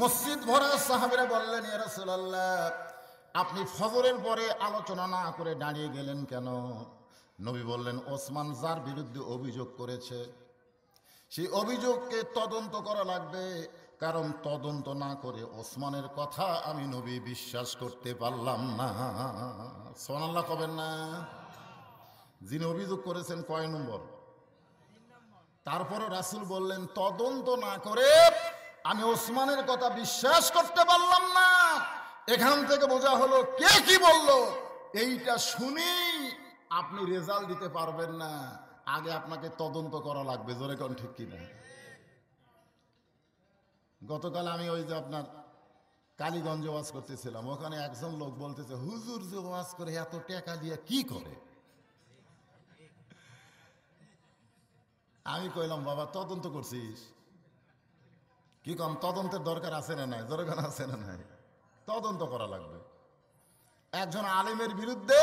মসজিদ ভরা সাহাবিরা বললেন আপনি ফজরের পরে আলোচনা না করে দাঁড়িয়ে গেলেন কেন নবী বললেন ওসমান যার বিরুদ্ধে অভিযোগ করেছে সেই অভিযোগকে তদন্ত করা লাগবে কারণ তদন্ত না করে ওসমানের কথা আমি নবী বিশ্বাস করতে পারলাম না সোনাল্লাহ কবেন না যিনি অভিযোগ করেছেন কয় নম্বর তারপরে রাসুল বললেন তদন্ত না করে আমি ওসমানের কথা বিশ্বাস করতে পারলাম না এখান থেকে বোঝা হলো কে কি বলল এইটা শুনেই আপনি রেজাল্ট দিতে পারবেন না আগে আপনাকে তদন্ত করা লাগবে জোরে কোন ঠিক কিনা গতকাল আমি ওই যে আপনার কালীগঞ্জ ওয়াজ করতেছিলাম ওখানে একজন লোক বলতেছে হুজুর যে ওয়াজ করে এত টেকা দিয়ে কি করে আমি কইলাম বাবা তদন্ত করছিস কি কম তদন্তের দরকার আছে না নাই দরকার আছে না নাই তদন্ত করা লাগবে একজন আলিমের বিরুদ্ধে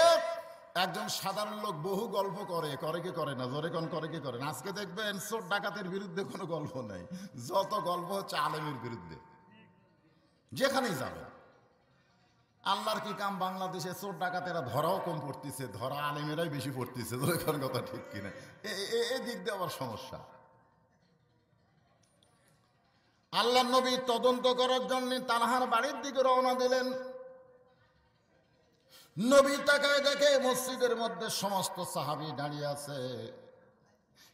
একজন সাধারণ লোক বহু গল্প করে করে কি করে না জোরে কন করে কি করে না আজকে দেখবেন চোর ডাকাতের বিরুদ্ধে কোনো গল্প নাই যত গল্প হচ্ছে আলেমের বিরুদ্ধে যেখানেই যাবে আল্লাহর কি কাম বাংলাদেশে চোর ডাকাতেরা ধরাও কম পড়তেছে ধরা আলেমেরাই বেশি পড়তেছে জোরে কন কথা ঠিক কিনা এ দিক দিয়ে আবার সমস্যা আল্লাহ নবী তদন্ত করার জন্য তালহার বাড়ির দিকে রওনা দিলেন নবী তাকায় দেখে মসজিদের মধ্যে সমস্ত সাহাবি দাঁড়িয়ে আছে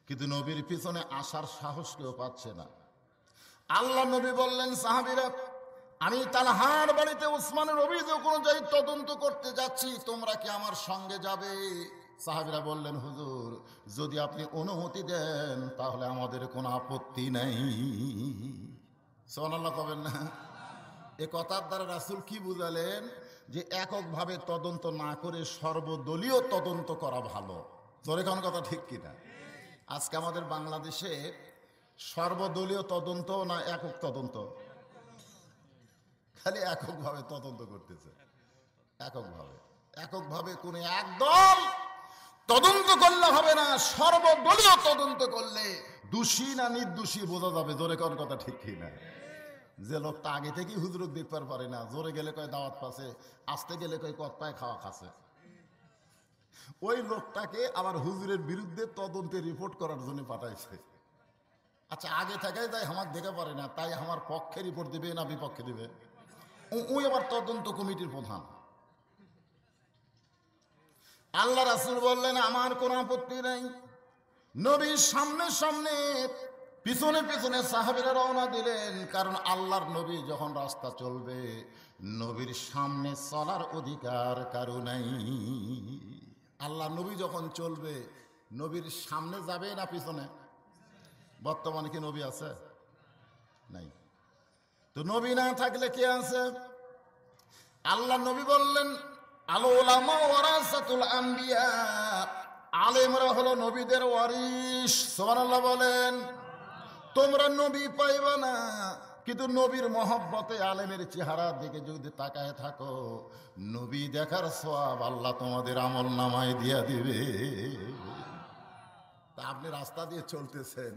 কিন্তু নবীর পিছনে আসার সাহস কেউ পাচ্ছে না আল্লাহ নবী বললেন সাহাবিরা আমি তালহার বাড়িতে উসমানের অভিযোগ অনুযায়ী তদন্ত করতে যাচ্ছি তোমরা কি আমার সঙ্গে যাবে সাহাবিরা বললেন হুজুর যদি আপনি অনুমতি দেন তাহলে আমাদের কোনো আপত্তি নেই সোহানাল্লাহ কবেন না এ কথার দ্বারা রাসুল কি বুঝালেন যে এককভাবে তদন্ত না করে সর্বদলীয় তদন্ত করা ভালো জোরে কোন কথা ঠিক কিনা আজকে আমাদের বাংলাদেশে সর্বদলীয় তদন্ত না একক তদন্ত খালি এককভাবে তদন্ত করতেছে এককভাবে এককভাবে কোন একদম তদন্ত করলে হবে না সর্বদলীয় তদন্ত করলে দোষী না নির্দোষী বোঝা যাবে জোরে কোন কথা ঠিক কিনা যে লোকটা আগে থেকেই হুজরুক দেখবার পারে না জোরে গেলে কয় দাওয়াত পাশে আসতে গেলে কয় কত পায় খাওয়া খাসে ওই লোকটাকে আবার হুজুরের বিরুদ্ধে তদন্তে রিপোর্ট করার জন্য পাঠাইছে আচ্ছা আগে থেকে তাই আমার দেখে পারে না তাই আমার পক্ষে রিপোর্ট দিবে না বিপক্ষে দিবে ওই আবার তদন্ত কমিটির প্রধান আল্লাহ রাসুল বললেন আমার কোনো আপত্তি নাই নবীর সামনে সামনে পিছনে পিছনে সাহাবিরা রওনা দিলেন কারণ আল্লাহর নবী যখন রাস্তা চলবে নবীর সামনে চলার অধিকার কারো নাই আল্লাহ নবী যখন চলবে নবীর সামনে যাবে না পিছনে বর্তমানে কি নবী আছে নাই তো নবী না থাকলে কে আছে আল্লাহ নবী বললেন আলোলামা আম্বিয়া আলেমরা হলো নবীদের ওয়ারিস সোমান বলেন তোমরা নবী পাইবা না কিন্তু নবীর মহব্বতে আলেমের চেহারার দিকে যদি তাকায় থাকো নবী দেখার সব আল্লাহ তোমাদের আমল নামায় দিয়া দিবে তা আপনি রাস্তা দিয়ে চলতেছেন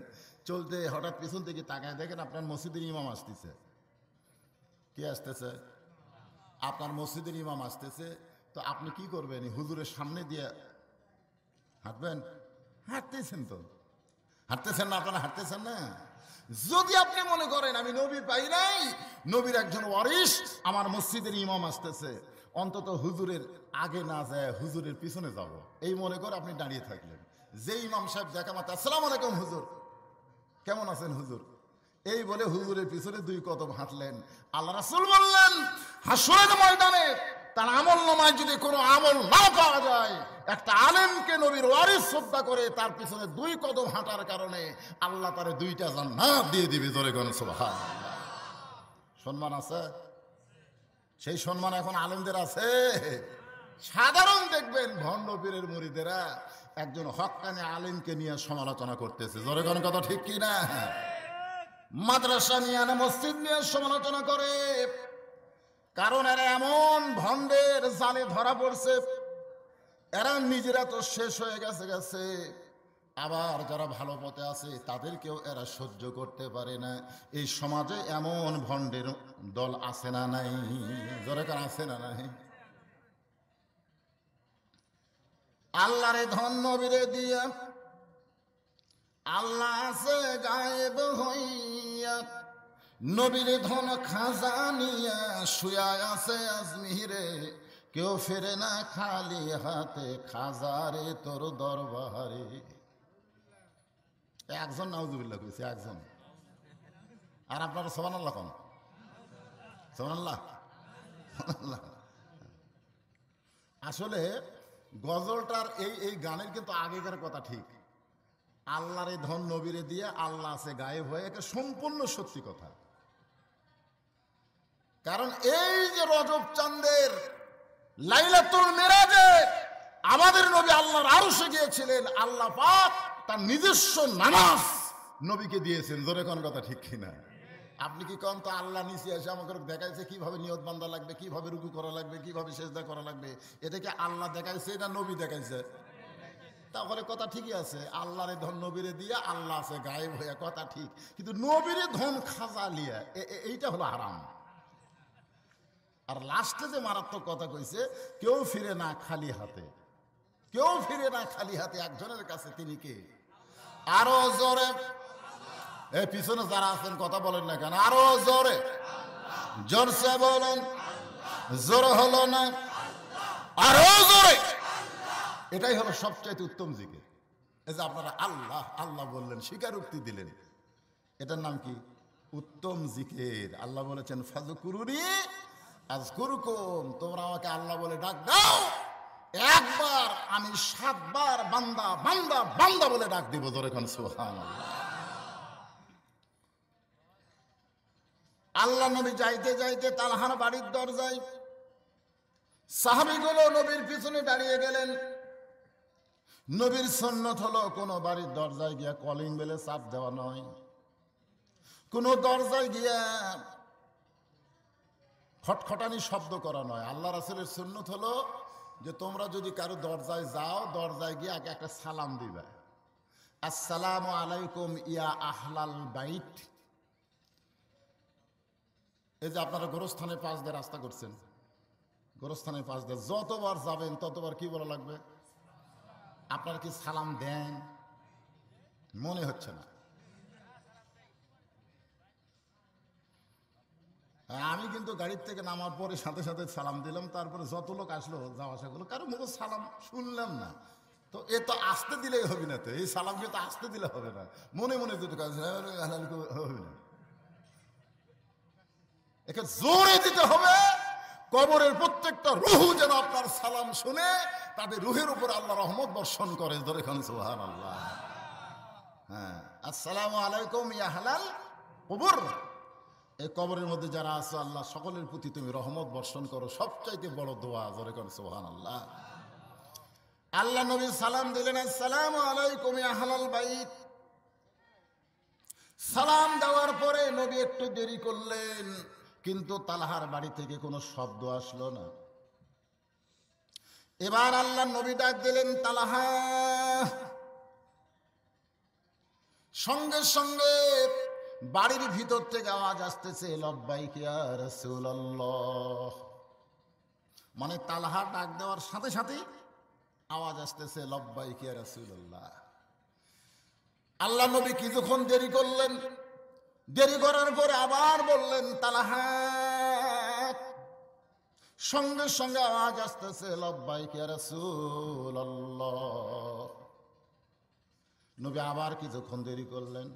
চলতে হঠাৎ পিছন থেকে তাকায় দেখেন আপনার মসজিদের ইমাম আসতেছে কে আসতেছে আপনার মসজিদের ইমাম আসতেছে তো আপনি কি করবেন হুজুরের সামনে দিয়ে হাঁটবেন হাঁটতেছেন তো হাঁটতেছেন না আপনারা হাঁটতেছেন না যদি আপনি মনে করেন আমি নবী পাই নাই নবীর একজন ওয়ারিস আমার মসজিদের ইমাম আসতেছে অন্তত হুজুরের আগে না যায় হুজুরের পিছনে যাব। এই মনে করে আপনি দাঁড়িয়ে থাকলেন যে ইমাম সাহেব দেখা মাতা আসসালাম আলাইকুম হুজুর কেমন আছেন হুজুর এই বলে হুজুরের পিছনে দুই কদম হাঁটলেন আল্লাহ রাসুল বললেন হাসুরের ময়দানে তার আমল নামায় যদি কোনো আমল না পাওয়া যায় একটা আলেমকে নবীর ওয়ারিস শ্রদ্ধা করে তার পিছনে দুই কদম হাঁটার কারণে আল্লাহ তার দুইটা জান্নাত দিয়ে দিবে ধরে গণ সম্মান আছে সেই সম্মান এখন আলেমদের আছে সাধারণ দেখবেন ভণ্ড পীরের মুড়িদেরা একজন হকানে আলেমকে নিয়ে সমালোচনা করতেছে জনগণ কথা ঠিক কিনা মাদ্রাসা নিয়ে আনে মসজিদ নিয়ে সমালোচনা করে কারণ এরা এমন ভণ্ডের জালে ধরা পড়ছে এরা নিজেরা তো শেষ হয়ে গেছে গেছে আবার যারা ভালো পথে আছে তাদেরকেও এরা সহ্য করতে পারে না এই সমাজে এমন ভণ্ডের দল আছে না নাই দরকার আছে না নাই রে ধন্য বিরে দিয়া আল্লাহ আছে গায়েব হইয়া নবীর ধন খাজানিয়া শুয়া আছে আজমিরে কেউ ফেরে না খালি হাতে খাজারে তোর দরবারে একজন নাউজুবিল্লা কইছে একজন আর আপনার সোমান আল্লাহ কম সোমান আল্লাহ আসলে গজলটার এই এই গানের কিন্তু আগেকার কথা ঠিক আল্লাহরে ধন নবীরে দিয়ে আল্লাহ আছে গায়েব হয়ে একটা সম্পূর্ণ সত্যি কথা কারণ এই যে রজব চান্দের লাইলাতুল মেরাজে আমাদের নবী আল্লাহর আরো গিয়েছিলেন আল্লাহ পাক তার নিজস্ব নামাজ নবীকে দিয়েছেন জোরে কোন কথা ঠিক কিনা আপনি কি কন তো আল্লাহ নিচে এসে আমাকে দেখাইছে কিভাবে নিয়ত বান্ধা লাগবে কিভাবে রুকু করা লাগবে কিভাবে সেজদা করা লাগবে এটা কি আল্লাহ দেখাইছে এটা নবী দেখাইছে তাহলে কথা ঠিকই আছে আল্লাহ রে ধন নবীরে দিয়ে আল্লাহ আছে গায়েব হয়ে কথা ঠিক কিন্তু নবীরে ধন খাজা লিয়া এইটা হলো আরাম আর লাস্টে যে মারাত্মক কথা কইছে কেউ ফিরে না খালি হাতে কেউ ফিরে না খালি হাতে একজনের কাছে তিনি কে আরো জোরে এ পিছনে যারা আছেন কথা বলেন না কেন আরো জোরে জোরসে বলেন জোর হলো না আরো জোরে এটাই হলো সবচাইতে উত্তম জিকে এই যে আপনারা আল্লাহ আল্লাহ বললেন স্বীকারোক্তি দিলেন এটার নাম কি উত্তম জিকের আল্লাহ বলেছেন ফাজুকুরুরি আজকুরকুম তোমরা আমাকে আল্লাহ বলে ডাক দাও একবার আমি সাতবার বান্দা বান্দা বান্দা বলে ডাক দিব ধরে এখন সুহান আল্লাহ নবী যাইতে যাইতে তালহান বাড়ির দরজায় সাহাবিগুলো নবীর পিছনে দাঁড়িয়ে গেলেন নবীর সন্ন্যত হলো কোনো বাড়ির দরজায় গিয়া কলিং বেলে চাপ দেওয়া নয় কোনো দরজায় গিয়া খটখটানি শব্দ করা নয় আল্লাহ রাসুলের সুন্নত হলো যে তোমরা যদি কারো দরজায় যাও দরজায় গিয়ে আগে একটা সালাম দিবে আসসালাম আলাইকুম ইয়া আহলাল বাইট এই যে আপনারা গোরস্থানে পাঁচ দিয়ে রাস্তা করছেন গোরস্থানে পাঁচ দিয়ে যতবার যাবেন ততবার কি বলা লাগবে আপনারা কি সালাম দেন মনে হচ্ছে না আমি কিন্তু গাড়ির থেকে নামার পরে সাথে সাথে সালাম দিলাম তারপরে যত লোক আসলো যাওয়া আসা করলো কারো মুখে সালাম শুনলাম না তো এ তো আসতে দিলেই হবে না তো এই সালাম কিন্তু আসতে দিলে হবে না মনে মনে দুটো কাজ হ্যাঁ হবে না একে জোরে দিতে হবে কবরের প্রত্যেকটা রুহু যেন আপনার সালাম শুনে তাদের রুহের উপর আল্লাহ রহমত বর্ষণ করে ধরে খান সোহান আল্লাহ হ্যাঁ আসসালামু আলাইকুম ইয়াহাল কবর এই কবরের মধ্যে যারা আছো আল্লাহ সকলের প্রতি তুমি রহমত বর্ষণ করো সবচাইতে বড় দোয়া জোরে কর সোহান আল্লাহ আল্লাহ নবী সালাম দিলেন সালাম আলাইকুম আহলাল বাইত সালাম দেওয়ার পরে নবী একটু দেরি করলেন কিন্তু তালহার বাড়ি থেকে কোনো শব্দ আসলো না এবার আল্লাহ নবী ডাক দিলেন তালাহা সঙ্গে সঙ্গে বাড়ির ভিতর থেকে আওয়াজ আসতেছে মানে তালহা ডাক দেওয়ার সাথে সাথেই আওয়াজ আসতেছে কিয়া রসুল্লাহ আল্লাহ নবী কিছুক্ষণ দেরি করলেন দেরি করার পরে আবার বললেন তালাহা সঙ্গে সঙ্গে আওয়াজ আসতেছে কিয়া রসুল্লাহ নবী আবার কিছুক্ষণ দেরি করলেন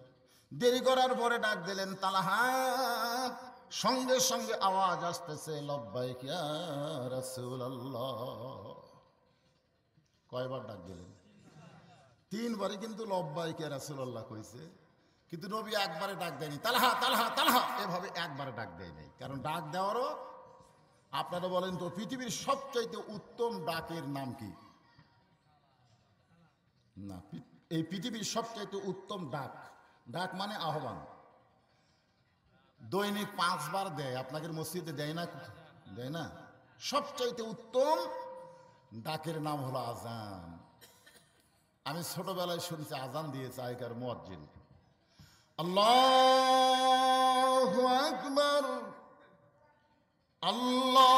দেরি করার পরে ডাক দিলেন তালাহাত সঙ্গে সঙ্গে আওয়াজ আসতেছে লব্বাই কয়বার ডাক দিলেন তিনবারে কিন্তু লব্বাই কে রাসুল্লাহ কইছে কিন্তু নবী একবারে ডাক দেয়নি তালাহা তালাহা তালাহা এভাবে একবারে ডাক দেয় নাই কারণ ডাক দেওয়ারও আপনারা বলেন তো পৃথিবীর সবচাইতে উত্তম ডাকের নাম কি না এই পৃথিবীর সবচাইতে উত্তম ডাক ডাক মানে আহ্বান দৈনিক পাঁচবার দেয় আপনাদের মসজিদে দেয় না দেয় না সবচাইতে উত্তম ডাকের নাম হলো আজান আমি ছোটবেলায় শুনছি আজান দিয়েছে আগেকার মুয়াজ্জিন আল্লাহ আকবর আল্লাহ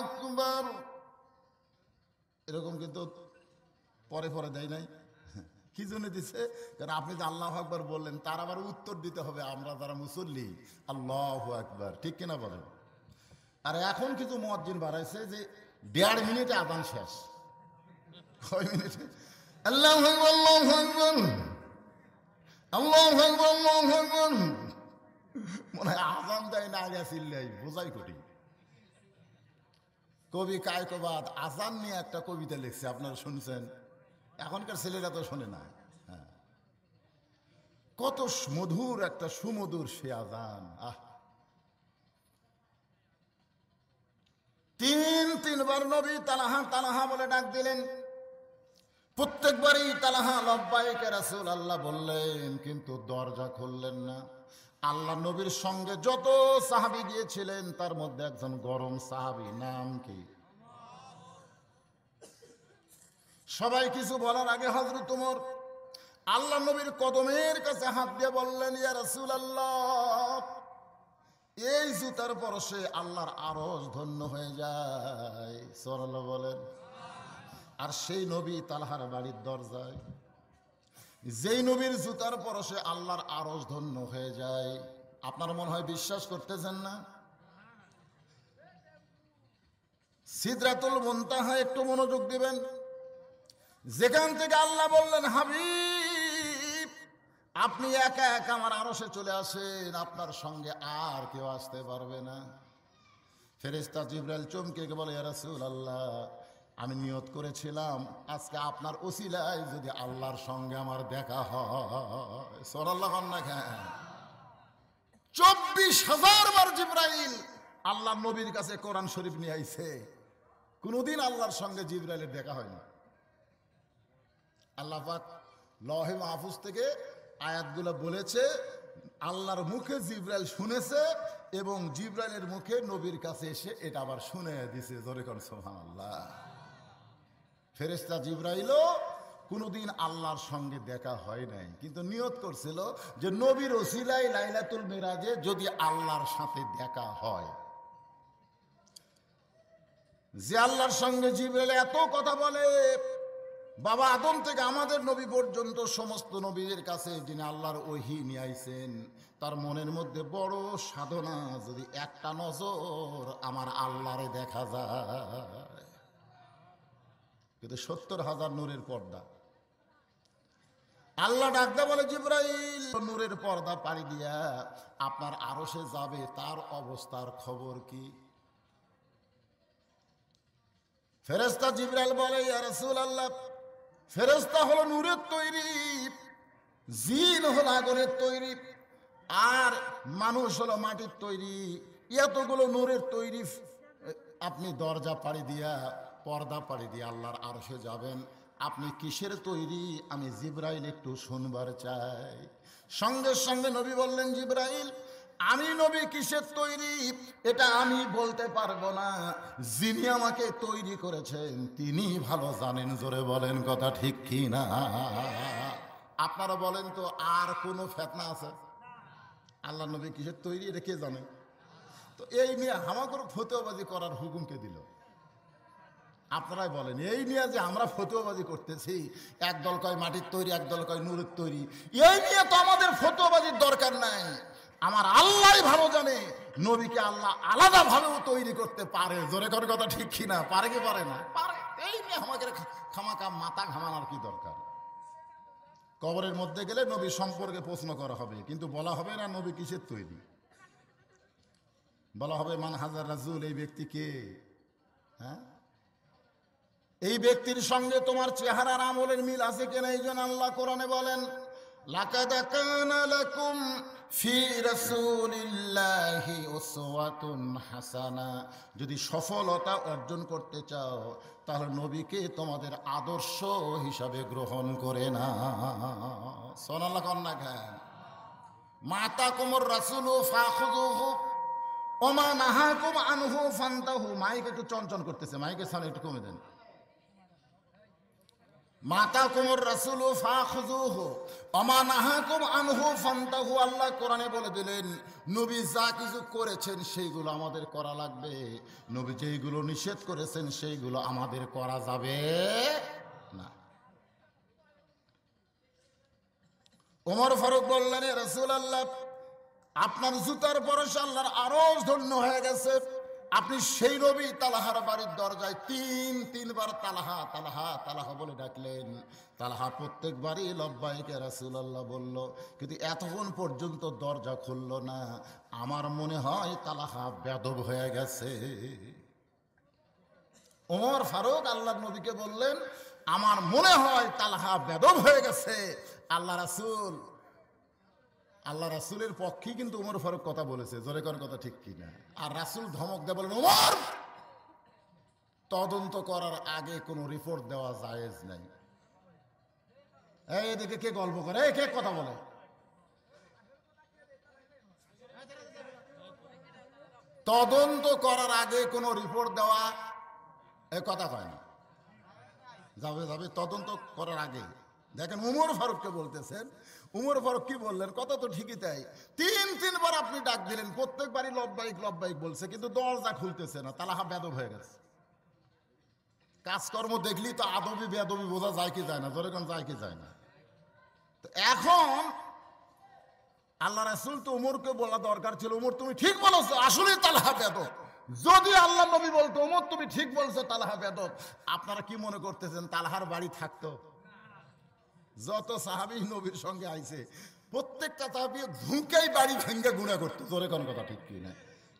আকবর এরকম কিন্তু পরে পরে দেয় নাই কি জন্য দিছে কারণ আপনি যে আল্লাহ আকবর বললেন তার আবার উত্তর দিতে হবে আমরা যারা মুসল্লি আল্লাহ আকবর ঠিক কিনা বলেন আর এখন কিছু মজ্জিন বাড়াইছে যে দেড় মিনিটে আদান শেষ কয় মিনিটে আল্লাহ আল্লাহ আল্লাহ আল্লাহ মনে হয় আজান দেয় না আগে চিল্লাই বোঝাই করি কবি কায়কবাদ আজান নিয়ে একটা কবিতা লিখছে আপনারা শুনছেন এখনকার ছেলেরা তো শোনে না হ্যাঁ। কত মধুর একটা সুমধুর সে আজান আহ তিন তিনবার নবী তালাহা তালাহা বলে ডাক দিলেন প্রত্যেকবারই তালাহা লব্বাইকে রাসুল আল্লাহ বললেন কিন্তু দরজা খুললেন না আল্লাহ নবীর সঙ্গে যত সাহাবি গিয়েছিলেন তার মধ্যে একজন গরম সাহাবি নাম কি সবাই কিছু বলার আগে হজরত তোমার আল্লাহ নবীর কদমের কাছে হাত দিয়ে বললেন ইয়া রসুল আল্লাহ এই জুতার পরশে আল্লাহর আরস ধন্য হয়ে যায় সরল বলেন আর সেই নবী তালহার বাড়ির দরজায় যেই নবীর জুতার পরশে আল্লাহর আরস ধন্য হয়ে যায় আপনার মনে হয় বিশ্বাস করতেছেন না সিদ্রাতুল মন্তাহা একটু মনোযোগ দিবেন যেখান থেকে আল্লাহ বললেন হাবিব আপনি একা একা আমার আরসে চলে আসেন আপনার সঙ্গে আর কেউ আসতে পারবে না ফেরেস্তা জিব্রাইল চমকে বলে রাসুল আল্লাহ আমি নিয়ত করেছিলাম আজকে আপনার ওসিলায় যদি আল্লাহর সঙ্গে আমার দেখা হয় আল্লাহ না খান চব্বিশ হাজার বার জিব্রাইল আল্লাহ নবীর কাছে কোরআন শরীফ নিয়ে আইছে কোনোদিন আল্লাহর সঙ্গে জিব্রাইলের দেখা হয়নি আল্লাহাক লহে মাহফুজ থেকে আয়াতগুলো বলেছে আল্লাহর মুখে জিব্রাইল শুনেছে এবং জিব্রাইলের মুখে নবীর কাছে এসে এটা আবার শুনে দিছে জরেকন সোহান আল্লাহ ফেরেস্তা জিব্রাইলও কোনোদিন আল্লাহর সঙ্গে দেখা হয় নাই কিন্তু নিয়ত করছিল যে নবীর ওসিলাই লাইলাতুল মিরাজে যদি আল্লাহর সাথে দেখা হয় যে আল্লাহর সঙ্গে জিব্রাইল এত কথা বলে বাবা আদম থেকে আমাদের নবী পর্যন্ত সমস্ত নবীদের কাছে যিনি আল্লাহর ওহি নিয়ে আইসেন তার মনের মধ্যে বড় সাধনা যদি একটা নজর আমার আল্লাহরে দেখা যায় কিন্তু সত্তর হাজার নূরের পর্দা আল্লাহ ডাকদা বলে জিব্রাইল নূরের পর্দা পাড়ি দিয়া আপনার আরো সে যাবে তার অবস্থার খবর কি ফেরেস্তা জিব্রাইল বলে ইয়ারসুল আল্লাহ ফেরস্তা হলো নূরের তৈরি জিন হলো আগুনের তৈরি আর মানুষ হলো মাটির তৈরি এতগুলো নূরের তৈরি আপনি দরজা পাড়ি দিয়া পর্দা পাড়ি দিয়ে আল্লাহর আরশে যাবেন আপনি কিসের তৈরি আমি জিব্রাইল একটু শুনবার চাই সঙ্গে সঙ্গে নবী বললেন জিব্রাইল আমি নবী কিসের তৈরি এটা আমি বলতে পারবো না যিনি আমাকে তৈরি করেছেন তিনি ভালো জানেন জোরে বলেন কথা ঠিক কি না আপনারা বলেন তো আর কোনো ফেতনা আছে আল্লাহ নবী কিসের তৈরি এটা কে জানে তো এই নিয়ে হামাকর ফতেওবাজি করার হুকুমকে দিল আপনারাই বলেন এই নিয়ে যে আমরা ফতুয়াবাজি করতেছি একদল কয় মাটির তৈরি একদল কয় নুরের তৈরি এই নিয়ে তো আমাদের ফতুয়াবাজির দরকার নাই আমার আল্লাহ ভালো জানে নবীকে আল্লাহ আলাদা ভাবে তৈরি করতে পারে জোরে করে কথা ঠিক কি না পারে কি পারে না পারে এই নিয়ে আমাকে খামাকা মাথা ঘামানোর কি দরকার কবরের মধ্যে গেলে নবী সম্পর্কে প্রশ্ন করা হবে কিন্তু বলা হবে না নবী কিসের তৈরি বলা হবে মান হাজার রাজুল এই ব্যক্তি কে হ্যাঁ এই ব্যক্তির সঙ্গে তোমার চেহারার আমলের মিল আছে কিনা এই জন্য আল্লাহ কোরআনে বলেন লাকাদা কানা লাকুম ফি রাসূলিল্লাহি উসওয়াতুন হাসানা যদি সফলতা অর্জন করতে চাও তাহলে নবীকে তোমাদের আদর্শ হিসাবে গ্রহণ করে না সোনাল্লা কন্যা খান মাতা কোমর রাসুল ফাখুদুহু নাহা কুম আনহু ফান্তাহু মাইকে একটু চনচন করতেছে মাইকে সামনে একটু কমে দেন মাতা কুমুর রাসুল ফা আনহু ফান্তাহু আল্লাহ কোরআনে বলে দিলেন নবী যা কিছু করেছেন সেইগুলো আমাদের করা লাগবে নবী যেইগুলো নিষেধ করেছেন সেইগুলো আমাদের করা যাবে না ওমর ফারুক বললেন রসুল আল্লাহ আপনার জুতার পরশ আল্লাহর আরো ধন্য হয়ে গেছে আপনি সেই রবি তালাহার বাড়ির দরজায় তিন তিনবার তালাহা তালাহা তালাহা বলে ডাকলেন তালাহা প্রত্যেকবারই লব্বাইকে রাসুলাল্লাহ বলল কিন্তু এতক্ষণ পর্যন্ত দরজা খুলল না আমার মনে হয় তালাহা ব্যাধব হয়ে গেছে ওমর ফারুক আল্লাহ নবীকে বললেন আমার মনে হয় তালাহা বেদব হয়ে গেছে আল্লাহ রাসুল আল্লাহ রাসুলের পক্ষে কিন্তু উমর ফারুক কথা বলেছে জোরে করার কথা ঠিক কিনা আর রাসুল ধমক দেয় বলেন উমর তদন্ত করার আগে কোনো রিপোর্ট দেওয়া জায়েজ নাই এদিকে কে গল্প করে কে কথা বলে তদন্ত করার আগে কোনো রিপোর্ট দেওয়া এ কথা হয় না যাবে যাবে তদন্ত করার আগে দেখেন উমর ফারুককে বলতেছেন উমর ফারুক কি বললেন কথা তো ঠিকই তাই তিন তিনবার আপনি ডাক দিলেন প্রত্যেকবারই লব্বাইক লব্বাইক বলছে কিন্তু দরজা খুলতেছে না তালাহা বেদব হয়ে গেছে কাজকর্ম দেখলি তো আদবি বেদবি বোঝা যায় কি যায় না ধরে কোন যায় কি যায় না তো এখন আল্লাহ রাসুল তো উমরকে বলা দরকার ছিল উমর তুমি ঠিক বলেছো আসলেই তালাহা বেদব যদি আল্লাহ নবী বলতো ওমর তুমি ঠিক বলছো তালাহা বেদব আপনারা কি মনে করতেছেন তালাহার বাড়ি থাকতো যত সাহাবি নবীর সঙ্গে আইছে প্রত্যেকটা সাহাবি ধুঁকেই বাড়ি ভেঙে গুণা করতো তোরে কোনো কথা ঠিক কি না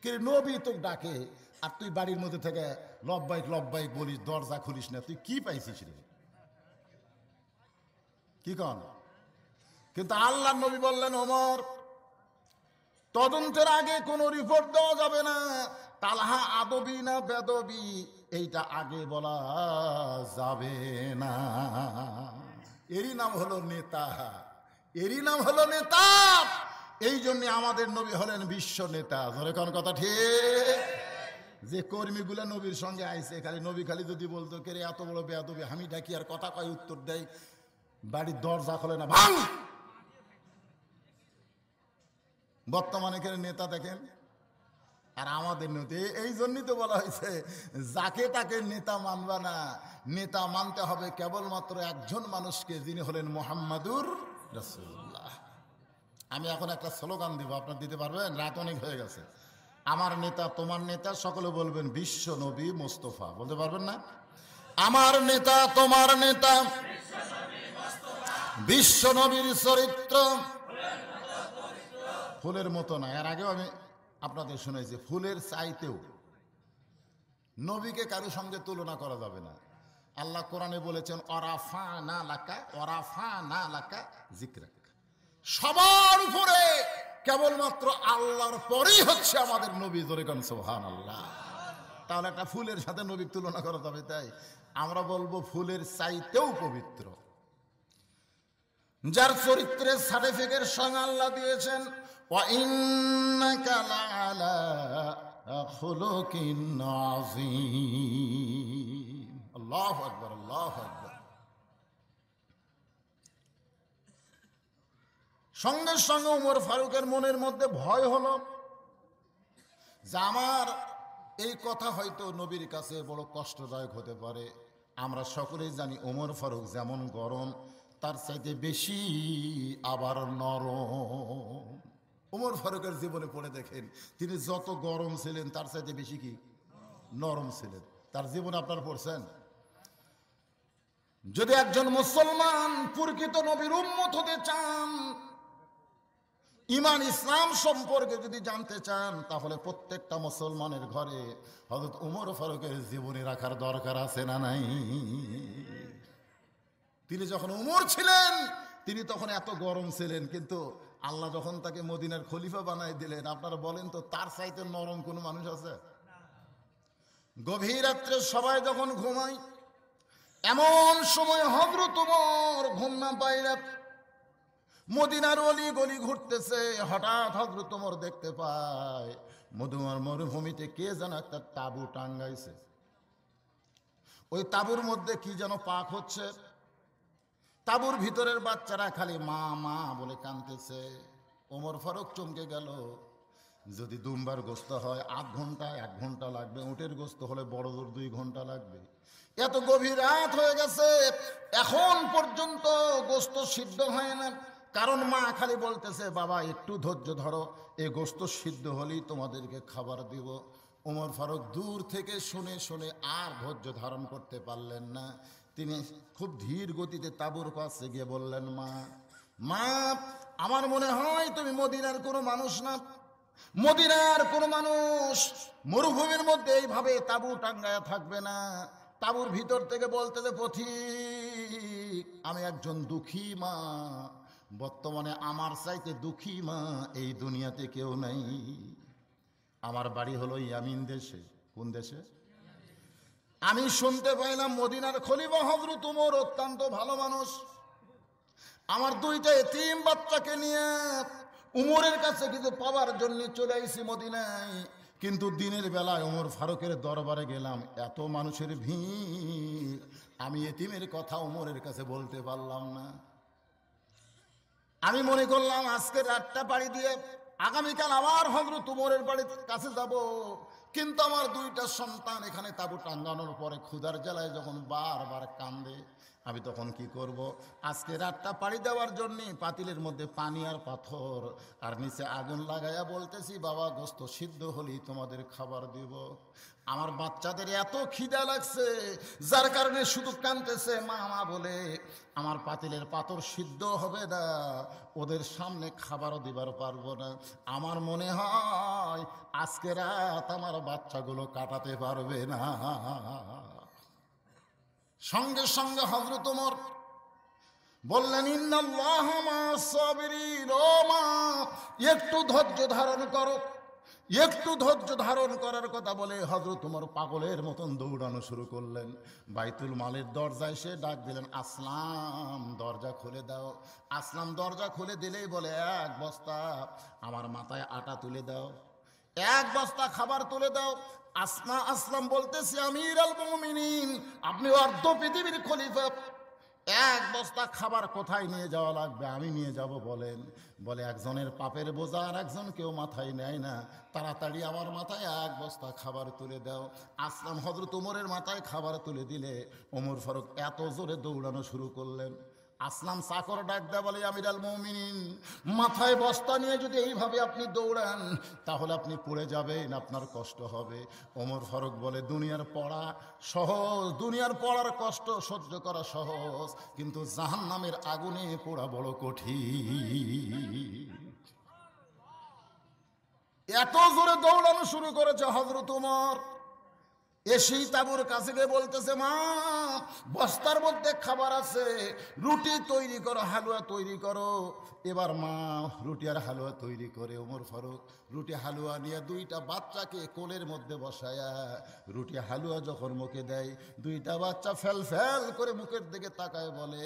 কে নবী তোকে ডাকে আর তুই বাড়ির মধ্যে থেকে লব্বাইক লব্বাইক বলিস দরজা খুলিস না তুই কি পাইছিস রে কি কন কিন্তু আল্লাহ নবী বললেন অমর তদন্তের আগে কোনো রিপোর্ট দেওয়া যাবে না তালহা আদবি না বেদবি এইটা আগে বলা যাবে না এরই নাম হলো নেতা এরই নাম হলো নেতা এই জন্য আমাদের নবী হলেন বিশ্ব নেতা ধরে কোন কথা ঠিক যে কর্মীগুলা নবীর সঙ্গে আইছে খালি নবী খালি যদি বলতো কে এত বড় বেয়াদবি আমি ডাকি আর কথা কয় উত্তর দেয় বাড়ির দরজা খোলে না ভাঙ বর্তমানে কেন নেতা দেখেন আর আমাদের নেতা এই জন্যই তো বলা হয়েছে যাকে তাকে নেতা মানবা না নেতা মানতে হবে কেবলমাত্র একজন মানুষকে যিনি হলেন মোহাম্মদুর রসুল্লাহ আমি এখন একটা স্লোগান দিব আপনার দিতে পারবেন রাত অনেক হয়ে গেছে আমার নেতা তোমার নেতা সকলে বলবেন বিশ্ব নবী মোস্তফা বলতে পারবেন না আমার নেতা তোমার নেতা বিশ্ব নবীর চরিত্র ফুলের মতো না এর আগেও আমি আপনাদের শুনেছি ফুলের চাইতেও নবীকে কারোর সঙ্গে তুলনা করা যাবে না আল্লাহ কোরআনে বলেছেন অরাফা না লাকা অরাফা না লাকা জিক্রাক সবার উপরে কেবলমাত্র আল্লাহর পরেই হচ্ছে আমাদের নবী জরিগন সোহান আল্লাহ তাহলে একটা ফুলের সাথে নবীর তুলনা করা যাবে তাই আমরা বলবো ফুলের চাইতেও পবিত্র যার চরিত্রে সার্টিফিকেট সঙ্গে আল্লাহ দিয়েছেন আলা আল্লাহ আকবর আল্লাহ আকবর সঙ্গে সঙ্গে উমর ফারুকের মনের মধ্যে ভয় হলো যে আমার এই কথা হয়তো নবীর কাছে বড় কষ্টদায়ক হতে পারে আমরা সকলেই জানি ওমর ফারুক যেমন গরম তার চাইতে বেশি আবার নরম ওমর ফারুকের জীবনে পড়ে দেখেন তিনি যত গরম ছিলেন তার চাইতে বেশি কি নরম ছিলেন তার জীবন আপনার পড়ছেন যদি একজন মুসলমান পুরকিত নবীর উন্মত হতে চান ইমান ইসলাম সম্পর্কে যদি জানতে চান তাহলে প্রত্যেকটা মুসলমানের ঘরে হজরত উমর ফারুকের জীবনী রাখার দরকার আছে না নাই তিনি যখন উমর ছিলেন তিনি তখন এত গরম ছিলেন কিন্তু আল্লাহ যখন তাকে মদিনার খলিফা বানাই দিলেন আপনারা বলেন তো তার চাইতে নরম কোনো মানুষ আছে গভীর রাত্রে সবাই যখন ঘুমায় এমন সময় হগ্র তোমর ঘুম না পাইলেন মদিনার অলি গলি ঘুরতেছে হঠাৎ হজরত তোমর দেখতে পায় মধুমার মরুভূমিতে কে যেন একটা তাবু টাঙ্গাইছে ওই তাবুর মধ্যে কি যেন পাক হচ্ছে তাবুর ভিতরের বাচ্চারা খালি মা মা বলে কানতেছে ওমর ফারুক চমকে গেল যদি দুমবার গোস্ত হয় আধ ঘন্টা এক ঘন্টা লাগবে উটের গোস্ত হলে বড় দূর দুই ঘন্টা লাগবে এত গভীর রাত হয়ে গেছে এখন পর্যন্ত গোস্ত সিদ্ধ হয় না কারণ মা খালি বলতেছে বাবা একটু ধৈর্য ধরো এই গোস্ত সিদ্ধ হলেই তোমাদেরকে খাবার দিব ওমর ফারুক দূর থেকে শুনে শুনে আর ধৈর্য ধারণ করতে পারলেন না তিনি খুব ধীর গতিতে তাবুর কাছে গিয়ে বললেন মা মা আমার মনে হয় তুমি মদিনার কোনো মানুষ না মদিনার কোনো মানুষ মরুভূমির মধ্যে এইভাবে তাবু টাঙ্গায় থাকবে না তাবুর ভিতর থেকে বলতেছে পথি আমি একজন দুঃখী মা বর্তমানে আমার চাইতে দুঃখী মা এই দুনিয়াতে কেউ নাই আমার বাড়ি হলো ইয়ামিন দেশে কোন দেশে আমি শুনতে পাইলাম মদিনার খনি হজরত উমর অত্যন্ত ভালো মানুষ আমার দুইটা এতিম বাচ্চাকে নিয়ে উমরের কাছে কিছু পাওয়ার জন্য চলে আইসি মদিনায় কিন্তু দিনের বেলায় ওমর ফারুকের দরবারে গেলাম এত মানুষের ভিড় আমি এতিমের কথা ওমরের কাছে বলতে পারলাম না আমি মনে করলাম আজকে রাতটা বাড়ি দিয়ে আগামীকাল আবার হজরত তুমরের বাড়ির কাছে যাব কিন্তু আমার দুইটা সন্তান এখানে তাবু টাঙ্গানোর পরে ক্ষুধার জেলায় যখন বারবার কান্দে আমি তখন কি করব। আজকে রাতটা পাড়ি দেওয়ার জন্যে পাতিলের মধ্যে পানি আর পাথর আর নিচে আগুন লাগাইয়া বলতেছি বাবা গোস্ত সিদ্ধ হলেই তোমাদের খাবার দিব আমার বাচ্চাদের এত খিদা লাগছে যার কারণে শুধু কানতেছে মা মা বলে আমার পাতিলের পাথর সিদ্ধ হবে না ওদের সামনে খাবারও দিবার পারবো না আমার মনে হয় আজকে রাত আমার বাচ্চাগুলো কাটাতে পারবে না সঙ্গে সঙ্গে হজরত ওমর বললেন একটু ধৈর্য ধারণ করো একটু ধৈর্য ধারণ করার কথা বলে হজরত তোমার পাগলের মতন দৌড়ানো শুরু করলেন বাইতুল মালের দরজায় সে ডাক দিলেন আসলাম দরজা খুলে দাও আসলাম দরজা খুলে দিলেই বলে এক বস্তা আমার মাথায় আটা তুলে দাও এক বস্তা খাবার তুলে দাও আসমা আসলাম বলতেছি আমির আল মুমিনিন আপনি অর্ধ পৃথিবীর খলিফা এক বস্তা খাবার কোথায় নিয়ে যাওয়া লাগবে আমি নিয়ে যাব বলেন বলে একজনের পাপের বোঝা আর একজন কেউ মাথায় নেয় না তাড়াতাড়ি আমার মাথায় এক বস্তা খাবার তুলে দাও আসলাম হজরত উমরের মাথায় খাবার তুলে দিলে ওমর ফরক এত জোরে দৌড়ানো শুরু করলেন আসলাম সাকর ডাক দেয় বলে আমির আল মৌমিনিন মাথায় বস্তা নিয়ে যদি এইভাবে আপনি দৌড়ান তাহলে আপনি পড়ে যাবেন আপনার কষ্ট হবে ওমর ফারুক বলে দুনিয়ার পড়া সহজ দুনিয়ার পড়ার কষ্ট সহ্য করা সহজ কিন্তু জাহান নামের আগুনে পোড়া বড় কঠিন এত জোরে দৌড়ানো শুরু করেছে হজরত উমর এসেই তাবুর কাছে গিয়ে বলতেছে মা বস্তার মধ্যে খাবার আছে রুটি তৈরি করো হালুয়া তৈরি করো এবার মা রুটি আর হালুয়া তৈরি করে ওমর ফারুক রুটি হালুয়া নিয়ে দুইটা বাচ্চাকে কোলের মধ্যে বসায়া রুটি হালুয়া যখন মুখে দেয় দুইটা বাচ্চা ফেল ফেল করে মুখের দিকে তাকায় বলে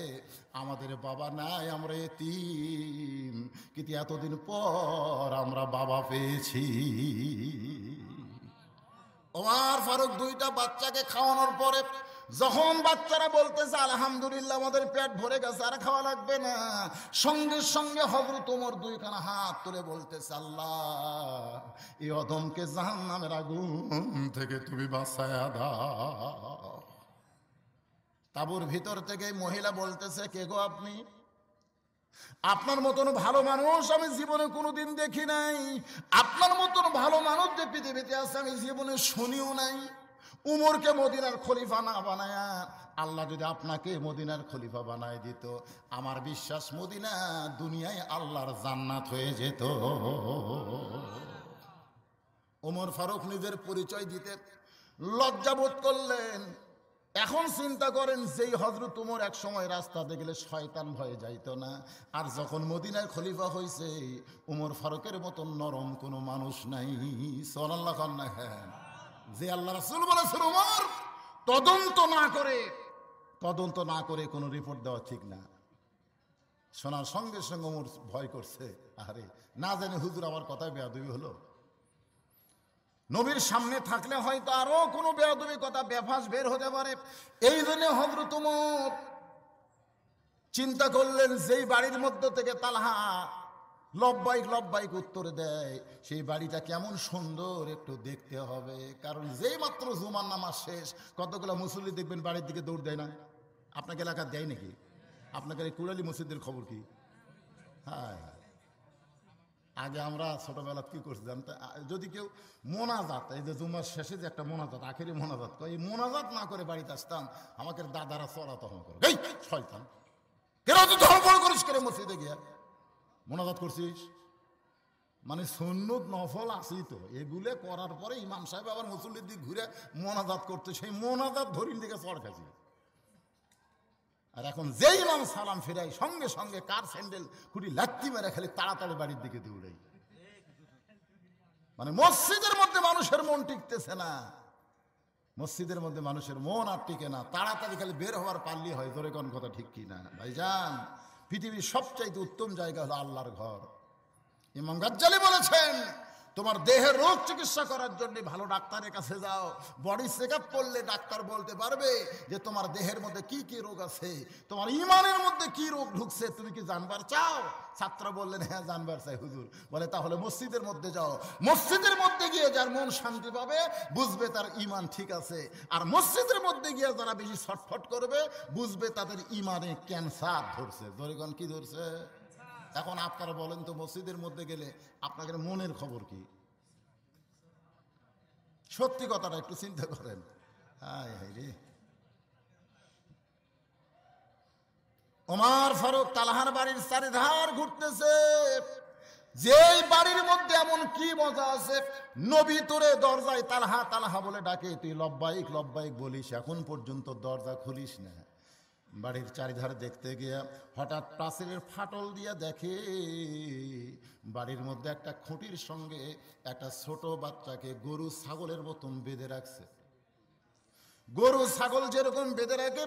আমাদের বাবা নাই আমরা এতিম কিন্তু এতদিন পর আমরা বাবা পেয়েছি ওমার ফারুক দুইটা বাচ্চাকে খাওয়ানোর পরে যখন বাচ্চারা বলতেছে আলহামদুলিল্লাহ আমাদের পেট ভরে গেছে আর খাওয়া লাগবে না সঙ্গে সঙ্গে হজরত ওমর দুইখানা হাত তুলে বলতেছে আল্লাহ এই অদমকে জাহান নামের আগুন থেকে তুমি বাঁচায়া দাও তাবুর ভিতর থেকে মহিলা বলতেছে কে গো আপনি আপনার মতন ভালো মানুষ আমি জীবনে কোনোদিন দেখি নাই আপনার মতন ভালো মানুষ যে পৃথিবীতে আছে আমি জীবনে শুনিও নাই উমরকে মদিনার খলিফা না বানায়া আল্লাহ যদি আপনাকে মদিনার খলিফা বানায় দিত আমার বিশ্বাস মদিনা দুনিয়ায় আল্লাহর জান্নাত হয়ে যেত ওমর ফারুক নিজের পরিচয় দিতে লজ্জাবোধ করলেন এখন চিন্তা করেন যেই হজরত উমর এক সময় রাস্তাতে গেলে শয়তান ভয়ে যাইত না আর যখন মদিনায় খলিফা হয়েছে উমর ফারুকের মতন নরম কোনো মানুষ নাই সরাল্লা হ্যাঁ যে আল্লাহ রাসুল বলেছেন ওমর তদন্ত না করে তদন্ত না করে কোনো রিপোর্ট দেওয়া ঠিক না শোনার সঙ্গে সঙ্গে ওমর ভয় করছে আরে না জানি হুজুর আমার কথায় বেয়াদবি হলো নবীর সামনে থাকলে হয়তো আরো কোনো বেয়াদবি কথা বেফাস বের হতে পারে এই জন্য হজরত চিন্তা করলেন যেই বাড়ির মধ্য থেকে তালহা লব্বাইক লব্বাইক উত্তর দেয় সেই বাড়িটা কেমন সুন্দর একটু দেখতে হবে কারণ যেই মাত্র জুমার নামাজ শেষ কতগুলো মুসল্লি দেখবেন বাড়ির দিকে দৌড় দেয় না আপনাকে এলাকা দেয় নাকি আপনাকে এই কুড়ালি মসজিদের খবর কি হ্যাঁ আগে আমরা ছোটোবেলা কী করছিলাম তা যদি কেউ মোনাজাত এই যে জুমার শেষে যে একটা মোনাজাত আখেরই মোনাজাত এই মোনাজাত না করে বাড়িতে আসতাম আমাকে দাদারা চড়াতো আমার করে এই ছয়তাম কেন তুই ধর্ম করিস করে মসজিদে গিয়া মোনাজাত করছিস মানে সন্ন্যত নফল আসেই তো এগুলো করার পরে ইমাম সাহেব আবার মুসল্লির দিক ঘুরে মোনাজাত করতে সেই মোনাজাত ধরিন দিকে চড় খাইছি আর এখন যেই ইমাম সালাম ফেরাই সঙ্গে সঙ্গে কার স্যান্ডেল খুঁটি লাত্তি মেরে খালি তাড়াতাড়ি বাড়ির দিকে দৌড়াই মানে মসজিদের মধ্যে মানুষের মন টিকতেছে না মসজিদের মধ্যে মানুষের মন আর টিকে না তাড়াতাড়ি খালি বের হওয়ার পারলি হয় ধরে কোন কথা ঠিক কি না ভাইজান পৃথিবীর সবচাইতে উত্তম জায়গা হলো আল্লাহর ঘর ইমাম গাজ্জালি বলেছেন তোমার দেহের রোগ চিকিৎসা করার জন্য ভালো ডাক্তারের কাছে যাও বডি চেক আপ করলে ডাক্তার বলতে পারবে যে তোমার দেহের মধ্যে কি কি রোগ আছে তোমার ইমানের মধ্যে কি রোগ ঢুকছে তুমি কি জানবার চাও ছাত্র বললেন হ্যাঁ জানবার চাই হুজুর বলে তাহলে মসজিদের মধ্যে যাও মসজিদের মধ্যে গিয়ে যার মন শান্তি পাবে বুঝবে তার ইমান ঠিক আছে আর মসজিদের মধ্যে গিয়ে যারা বেশি ছটফট করবে বুঝবে তাদের ইমানে ক্যান্সার ধরছে জরিগণ কি ধরছে এখন আপনারা বলেন তো মসজিদের মধ্যে গেলে আপনাদের মনের খবর কি সত্যি কথাটা একটু চিন্তা করেন হায় হায় রে ওমার ফারুক তালাহার বাড়ির ধার ঘুরতেছে যেই বাড়ির মধ্যে এমন কি মজা আছে নবী তোরে দরজায় তালহা তালহা বলে ডাকে তুই লব্বাইক লব্বাইক বলিস এখন পর্যন্ত দরজা খুলিস না বাড়ির চারিধার দেখতে গিয়ে হঠাৎ প্রাচীরের ফাটল দিয়া দেখে বাড়ির মধ্যে একটা খুঁটির সঙ্গে একটা ছোট বাচ্চাকে গরু ছাগলের মতন বেঁধে রাখছে গরু ছাগল যেরকম বেঁধে রাখে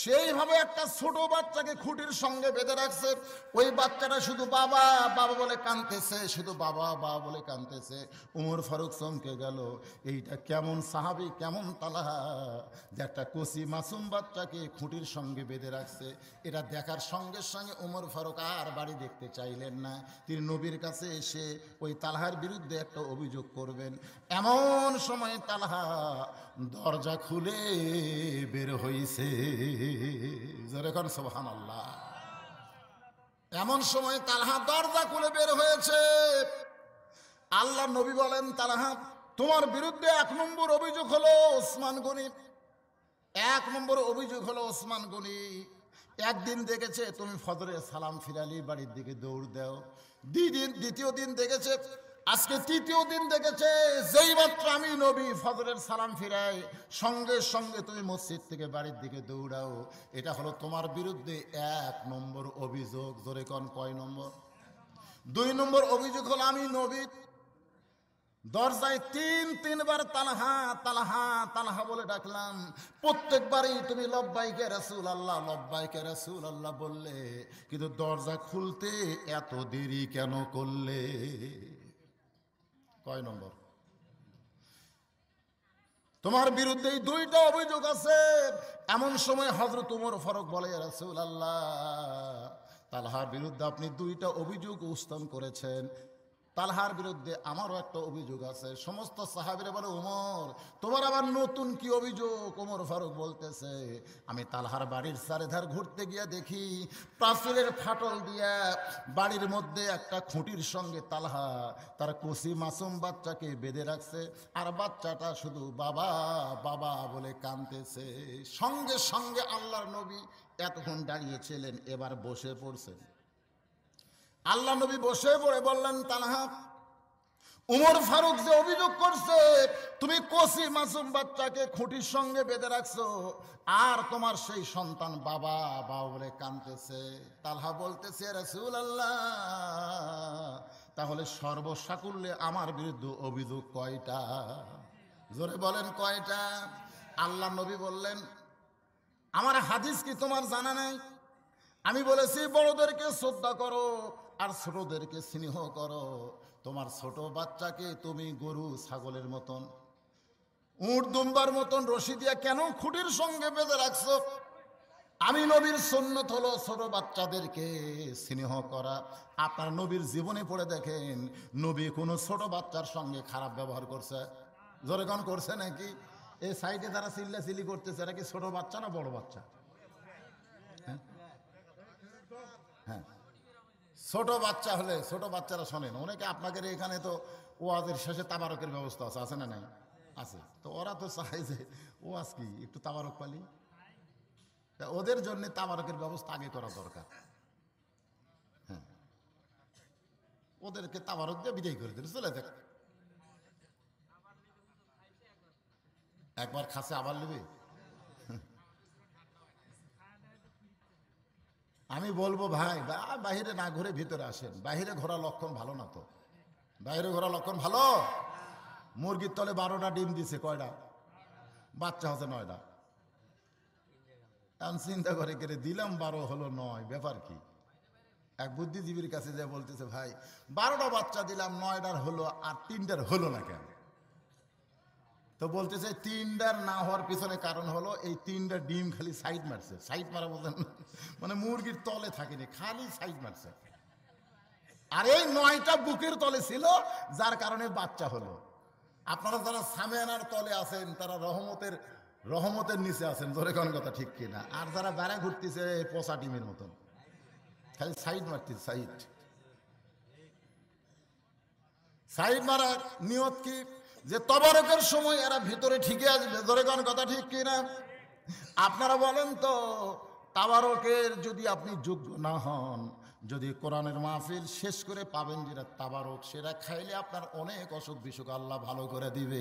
সেইভাবে একটা ছোট বাচ্চাকে খুঁটির সঙ্গে বেঁধে রাখছে ওই বাচ্চাটা শুধু বাবা বাবা বলে কাঁদতেছে শুধু বাবা বাবা বলে কাঁদতেছে উমর ফারুক চমকে গেল এইটা কেমন সাহাবি কেমন তালা যে একটা কচি মাসুম বাচ্চাকে খুঁটির সঙ্গে বেঁধে রাখছে এটা দেখার সঙ্গে সঙ্গে উমর ফারুক আর বাড়ি দেখতে চাইলেন না তিনি নবীর কাছে এসে ওই তালাহার বিরুদ্ধে একটা অভিযোগ করবেন এমন সময় তালাহা দরজা খুলে বের হয়েছে যেরকম সোহান আল্লাহ এমন সময় তালহা দরজা খুলে বের হয়েছে আল্লাহ নবী বলেন তালহা তোমার বিরুদ্ধে এক নম্বর অভিযোগ হলো ওসমান গনি এক নম্বর অভিযোগ হলো ওসমান গনি একদিন দেখেছে তুমি ফদরে সালাম ফিরালি বাড়ির দিকে দৌড় দেও দিন দ্বিতীয় দিন দেখেছে আজকে তৃতীয় দিন দেখেছে যেই মাত্র আমি নবী ফজরের সালাম ফিরাই সঙ্গে সঙ্গে তুমি মসজিদ থেকে বাড়ির দিকে দৌড়াও এটা হলো তোমার বিরুদ্ধে এক নম্বর অভিযোগ জোরে কন কয় নম্বর দুই নম্বর অভিযোগ হলো আমি নবী দরজায় তিন তিনবার তালহা তালহা তালহা বলে ডাকলাম প্রত্যেকবারই তুমি কে রাসুল আল্লাহ কে রাসুল আল্লাহ বললে কিন্তু দরজা খুলতে এত দেরি কেন করলে কয় নম্বর তোমার বিরুদ্ধে এই দুইটা অভিযোগ আছে এমন সময় হজরত উমর ফরক বলে রাসুল আল্লাহ তালহার বিরুদ্ধে আপনি দুইটা অভিযোগ উত্থান করেছেন তালহার বিরুদ্ধে আমারও একটা অভিযোগ আছে সমস্ত সাহাবিরে বলে উমর তোমার আবার নতুন কি অভিযোগ ওমর ফারুক বলতেছে আমি তালহার বাড়ির ধার ঘুরতে গিয়া দেখি প্রাচুরের ফাটল দিয়া বাড়ির মধ্যে একটা খুঁটির সঙ্গে তালহা তার কুসি মাসুম বাচ্চাকে বেঁধে রাখছে আর বাচ্চাটা শুধু বাবা বাবা বলে কাঁদতেছে সঙ্গে সঙ্গে আল্লাহর নবী এতক্ষণ দাঁড়িয়েছিলেন এবার বসে পড়ছেন আল্লাহ নবী বসে পড়ে বললেন তানহা উমর ফারুক যে অভিযোগ করছে তুমি কোসি মাসুম বাচ্চাকে খুঁটির সঙ্গে বেঁধে রাখছো আর তোমার সেই সন্তান বাবা বাবা বলে কানতেছে তালহা বলতেছে রসুল আল্লাহ তাহলে সর্বসাকুল্যে আমার বিরুদ্ধে অভিযোগ কয়টা জোরে বলেন কয়টা আল্লাহ নবী বললেন আমার হাদিস কি তোমার জানা নাই আমি বলেছি বড়দেরকে শ্রদ্ধা করো আর ছোটদেরকে স্নেহ করো তোমার ছোট বাচ্চাকে তুমি গরু ছাগলের মতন উঁট দুম্বার মতন রশি দিয়া কেন খুঁটির সঙ্গে বেঁধে রাখছো আমি নবীর সন্ন্যত হলো ছোট বাচ্চাদেরকে স্নেহ করা আপনার নবীর জীবনে পড়ে দেখেন নবী কোনো ছোট বাচ্চার সঙ্গে খারাপ ব্যবহার করছে জোরে করছে নাকি এই সাইডে তারা চিল্লা চিল্লি করতেছে এরা কি ছোট বাচ্চা না বড় বাচ্চা ছোট বাচ্চা হলে ছোট বাচ্চারা শোনেন অনেকে আপনাদের এখানে তো ওয়াজের শেষে তাবারকের ব্যবস্থা আছে আছে না নাই আছে তো ওরা তো চায় যে ওয়াজ কি একটু তাবারক পালি ওদের জন্য তাবারকের ব্যবস্থা আগে করা দরকার হ্যাঁ ওদেরকে তাবারক দিয়ে বিদায় করে দিলে চলে দেখ একবার খাসে আবার নেবে আমি বলবো ভাই বাহিরে না ঘুরে ভিতরে আসেন বাহিরে ঘোরা লক্ষণ ভালো না তো বাইরে ঘোরা লক্ষণ ভালো মুরগির তলে বারোটা ডিম দিছে কয়টা বাচ্চা হচ্ছে নয়টা এখন চিন্তা করে কেড়ে দিলাম বারো হলো নয় ব্যাপার কি এক বুদ্ধিজীবীর কাছে যে বলতেছে ভাই বারোটা বাচ্চা দিলাম নয়টার হলো আর তিনটার হলো না কেন তো বলতে চাই তিনটার না হওয়ার পিছনে কারণ হলো এই তিনটা ডিম খালি সাইড মারছে সাইড মারা বলতে মানে মুরগির তলে থাকেনি খালি সাইড মারছে আর এই নয়টা বুকের তলে ছিল যার কারণে বাচ্চা হলো আপনারা যারা সামেয়ানার তলে আছেন তারা রহমতের রহমতের নিচে আছেন ধরে কোন কথা ঠিক কিনা আর যারা বেড়া ঘুরতেছে পচা ডিমের মতন খালি সাইড মারতেছে সাইড সাইড মারার নিয়ত কি যে তবরকের সময় এরা ভিতরে ঠিকই আসবে ধরে কোন কথা ঠিক কিনা আপনারা বলেন তো তাবারকের যদি আপনি যোগ্য না হন যদি কোরআনের মাহফিল শেষ করে পাবেন যেটা তাবারক সেটা খাইলে আপনার অনেক অসুখ বিসুখ আল্লাহ ভালো করে দিবে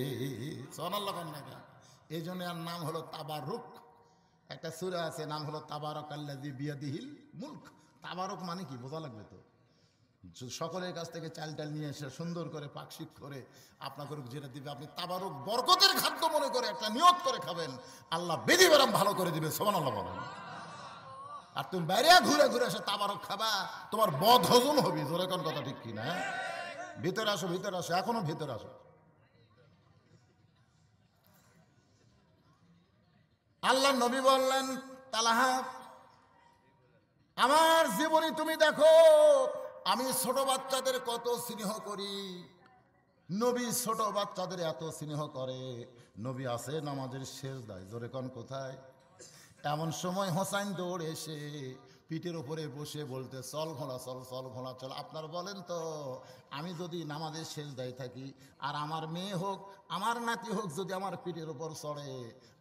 এই জন্য আর নাম হলো তাবারুক একটা সুরে আছে নাম হলো তাবারক আল্লাহ বিয়াদিহিল মুল্ক তাবারক মানে কি বোঝা লাগবে তো সকলের কাছ থেকে চাল টাল নিয়ে এসে সুন্দর করে পাকশিক করে আপনাকে যেটা দিবে আপনি তাবারক বরকতের খাদ্য মনে করে একটা নিয়ত করে খাবেন আল্লাহ বেদি বেরাম ভালো করে দিবে সমান আল্লাহ বলেন আর তুমি বাইরে ঘুরে ঘুরে এসে তাবারক খাবা তোমার বধ হজম হবি জোরে এখন কথা ঠিক কি না ভিতরে আসো ভিতরে আসো এখনো ভিতরে আসো আল্লাহ নবী বললেন তালাহা আমার জীবনী তুমি দেখো আমি ছোট বাচ্চাদের কত স্নেহ করি নবী ছোট বাচ্চাদের এত স্নেহ করে নবী আছে নামাজের শেষ দায় জোরে কন কোথায় এমন সময় হোসাইন দৌড় এসে পিঠের ওপরে বসে বলতে চল ঘোড়া চল চল ঘোড়া চল আপনার বলেন তো আমি যদি নামাজের শেষ দায় থাকি আর আমার মেয়ে হোক আমার নাতি হোক যদি আমার পিঠের ওপর চড়ে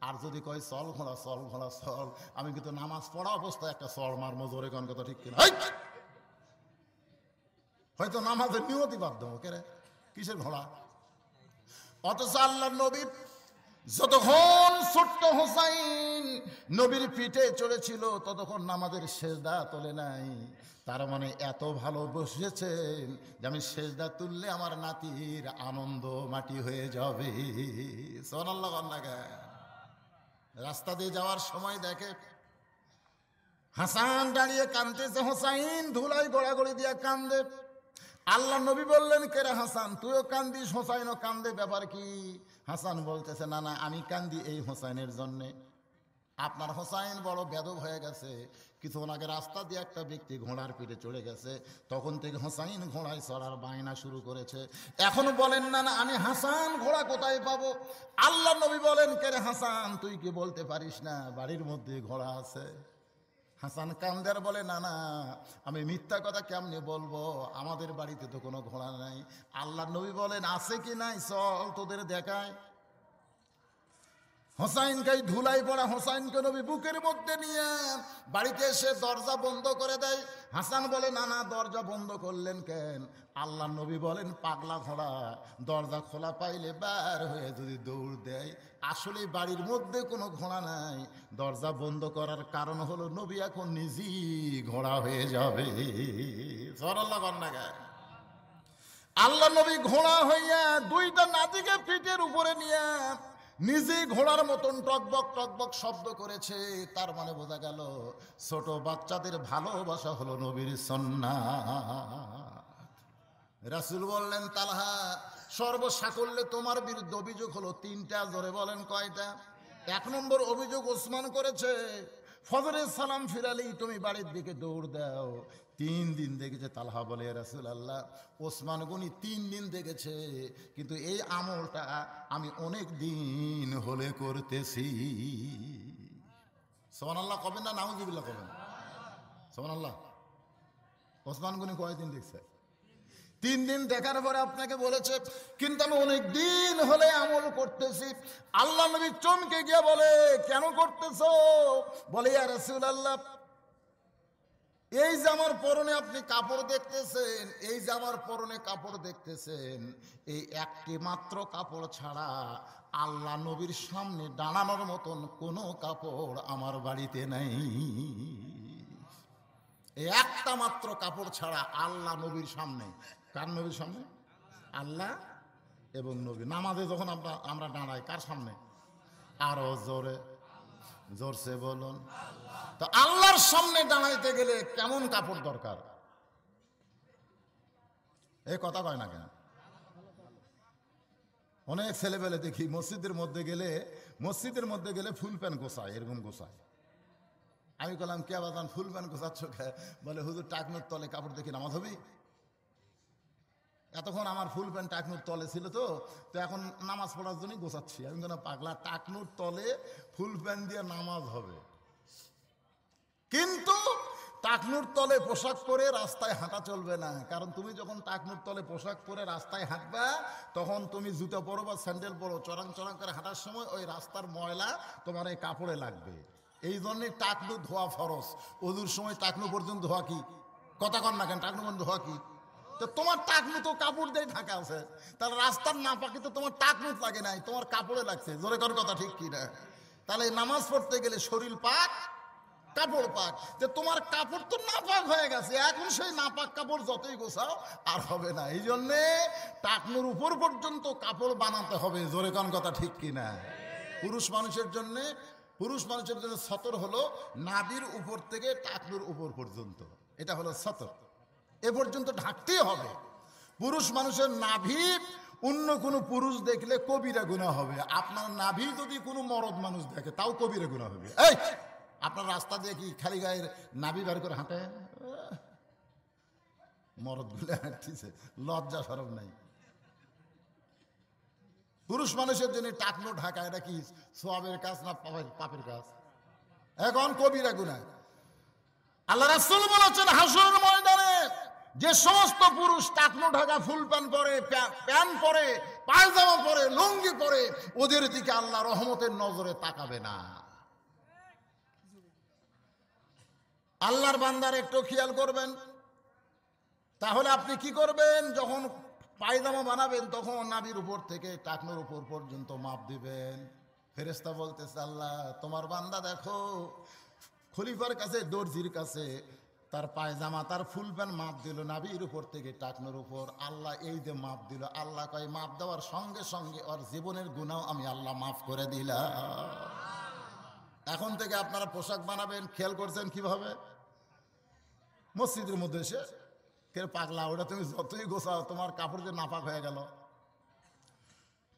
আর যদি কয় চল ঘোড়া চল ঘোড়া চল আমি কিন্তু নামাজ পড়া অবস্থায় একটা চল মারমো জোরে কন কথা ঠিক কিনা হয়তো নামাজের নিয়তি বাধ্যম কেরে কিসের ঘোড়া অথচ আল্লাহ নবী যতক্ষণ ছোট্ট হোসাইন নবীর পিঠে চলেছিল ততক্ষণ নামাজের সেজদা তোলে নাই তার মানে এত ভালো বসেছেন যে আমি সেজদা তুললে আমার নাতির আনন্দ মাটি হয়ে যাবে রাস্তা দিয়ে যাওয়ার সময় দেখে হাসান দাঁড়িয়ে কান্দতেছে হোসাইন ধুলাই গড়াগড়ি দিয়া কান্দে আল্লাহ নবী বললেন কেরে হাসান তুইও কান্দিস হোসাইনও কান্দে ব্যাপার কি হাসান বলতেছে না না আমি কান্দি এই হোসাইনের জন্যে আপনার হোসাইন বড় বেদব হয়ে গেছে কিছুক্ষণ আগে রাস্তা দিয়ে একটা ব্যক্তি ঘোড়ার পিঠে চড়ে গেছে তখন থেকে হোসাইন ঘোড়ায় চড়ার বায়না শুরু করেছে এখন বলেন না না আমি হাসান ঘোড়া কোথায় পাবো আল্লাহ নবী বলেন কেরে হাসান তুই কি বলতে পারিস না বাড়ির মধ্যে ঘোড়া আছে হাসান কান্দার বলে না না আমি মিথ্যা কথা কেমনে বলবো আমাদের বাড়িতে তো কোনো ঘোড়া নাই আল্লাহ নবী বলেন আছে কি নাই চল তোদের দেখায় হোসাইনকে ধুলাই পড়া হোসাইনকে নবী বুকের মধ্যে নিয়ে বাড়িতে এসে দরজা বন্ধ করে দেয় হাসান বলে না না দরজা বন্ধ করলেন কেন আল্লাহ নবী বলেন পাগলা ঘোড়া দরজা খোলা পাইলে বার হয়ে যদি দৌড় দেয় আসলে বাড়ির মধ্যে কোনো ঘোড়া নাই দরজা বন্ধ করার কারণ হলো নবী এখন নিজেই ঘোড়া হয়ে যাবে সরাল্লা কন্যাগায় আল্লাহ নবী ঘোড়া হইয়া দুইটা নাতিকে পিঠের উপরে নিয়ে নিজে ঘোড়ার মতন টকবক টকবক শব্দ করেছে তার মানে বোঝা গেল ছোট বাচ্চাদের ভালোবাসা হলো নবীর সন্না রাসুল বললেন তালহা সর্বসাকল্যে তোমার বিরুদ্ধে অভিযোগ হলো তিনটা ধরে বলেন কয়টা এক নম্বর অভিযোগ ওসমান করেছে ফজরের সালাম ফিরালেই তুমি বাড়ির দিকে দৌড় দাও তিন দিন দেখেছে তালহা বলে রাসুল আল্লাহ ওসমান গনি তিন দিন দেখেছে কিন্তু এই আমলটা আমি অনেক দিন হলে করতেছি সোমান আল্লাহ কবেন না জিবিল্লা কবেন সোমান আল্লাহ ওসমান গনি কয়দিন দেখছে তিন দিন দেখার পরে আপনাকে বলেছে কিন্তু আমি অনেক দিন হলে আমল করতেছি আল্লাহ নবী চমকে গিয়ে বলে কেন করতেছ বলে আর রসুল আল্লাহ এই জামার পরনে আপনি কাপড় দেখতেছেন এই জামার পরনে কাপড় দেখতেছেন এই একটি মাত্র কাপড় ছাড়া আল্লাহ নবীর সামনে দাঁড়ানোর মতন কোনো কাপড় আমার বাড়িতে নাই এই একটা মাত্র কাপড় ছাড়া আল্লাহ নবীর সামনে কার নবীর সামনে আল্লাহ এবং নবী নামাজে যখন আমরা আমরা দাঁড়াই কার সামনে আরো জোরে জোরসে বলুন তো আল্লাহর সামনে দাঁড়াইতে গেলে কেমন কাপড় দরকার এই কথা কয় না কেন অনেক ছেলেবেলে দেখি মসজিদের মধ্যে গেলে মসজিদের মধ্যে গেলে ফুল প্যান্ট গোসায় এরকম গোসায় আমি বললাম কে বাদান ফুল প্যান্ট গোসাচ্ছ বলে হুজুর টাকনুর তলে কাপড় দেখি নামাজ হবে এতক্ষণ আমার ফুল প্যান্ট টাকনুর তলে ছিল তো তো এখন নামাজ পড়ার জন্যই গোসাচ্ছি আমি কেন পাগলা টাকনুর তলে ফুল প্যান্ট দিয়ে নামাজ হবে কিন্তু টাকনুর তলে পোশাক পরে রাস্তায় হাঁটা চলবে না কারণ তুমি যখন টাকনুর তলে পোশাক পরে রাস্তায় হাঁটবা তখন তুমি জুতো পরো বা স্যান্ডেল পরো চড়াং চড়াং করে হাঁটার সময় ওই রাস্তার ময়লা তোমার এই কাপড়ে লাগবে এই ধরনের টাকনু ধোয়া ফরস ওদুর সময় টাকনু পর্যন্ত ধোয়া কি কথা কর না কেন টাকনু পর্যন্ত ধোয়া কি তো তোমার টাকনু তো কাপড় দিয়ে ঢাকা আছে তাহলে রাস্তার না পাকি তো তোমার টাকনু লাগে নাই তোমার কাপড়ে লাগছে জোরে কর কথা ঠিক কি না তাহলে নামাজ পড়তে গেলে শরীর পাক কাপড় পাক যে তোমার কাপড় তো নাপাক হয়ে গেছে এখন সেই নাপাক কাপড় যতই গোছাও আর হবে না এই জন্যে টাকনুর উপর পর্যন্ত কাপড় বানাতে হবে জোরে কোন কথা ঠিক কিনা পুরুষ মানুষের জন্যে পুরুষ মানুষের জন্য সতর হলো নাদির উপর থেকে টাকনুর উপর পর্যন্ত এটা হলো সতর এ পর্যন্ত ঢাকতেই হবে পুরুষ মানুষের নাভি অন্য কোনো পুরুষ দেখলে কবিরা গুণা হবে আপনার নাভি যদি কোনো মরদ মানুষ দেখে তাও কবিরা গুণা হবে এই আপনার রাস্তা দিয়ে কি খালি গায়ের নাবি বার করে হাঁটে মরদগুলো হাঁটতেছে লজ্জা সরব নাই পুরুষ মানুষের জন্য টাকলো ঢাকা এটা কি সোয়াবের কাজ না পাপের কাজ এখন কবিরা গুনা আল্লাহ রাসুল বলেছেন হাসুর ময়দানে যে সমস্ত পুরুষ টাকলো ঢাকা ফুল প্যান পরে প্যান পরে পায়জামা পরে লুঙ্গি পরে ওদের দিকে আল্লাহ রহমতের নজরে তাকাবে না আল্লাহর বান্দার একটু খেয়াল করবেন তাহলে আপনি কি করবেন যখন পায়জামা বানাবেন তখন নাবির উপর থেকে টাকনোর উপর পর্যন্ত মাপ দিবেন ফেরেস্তা বলতেছে আল্লাহ তোমার বান্দা দেখো খলিফার কাছে দর্জির কাছে তার পায়জামা তার ফুল প্যান্ট মাপ দিল নাবির উপর থেকে টাকনোর উপর আল্লাহ এই যে মাপ দিল আল্লাহ কয় মাপ দেওয়ার সঙ্গে সঙ্গে ওর জীবনের গুণাও আমি আল্লাহ মাফ করে দিলাম এখন থেকে আপনারা পোশাক বানাবেন খেয়াল করছেন কিভাবে মসজিদের মধ্যে এসে কে পাগলা ওটা তুমি যতই গোসাও তোমার কাপড় যে নাপাক হয়ে গেল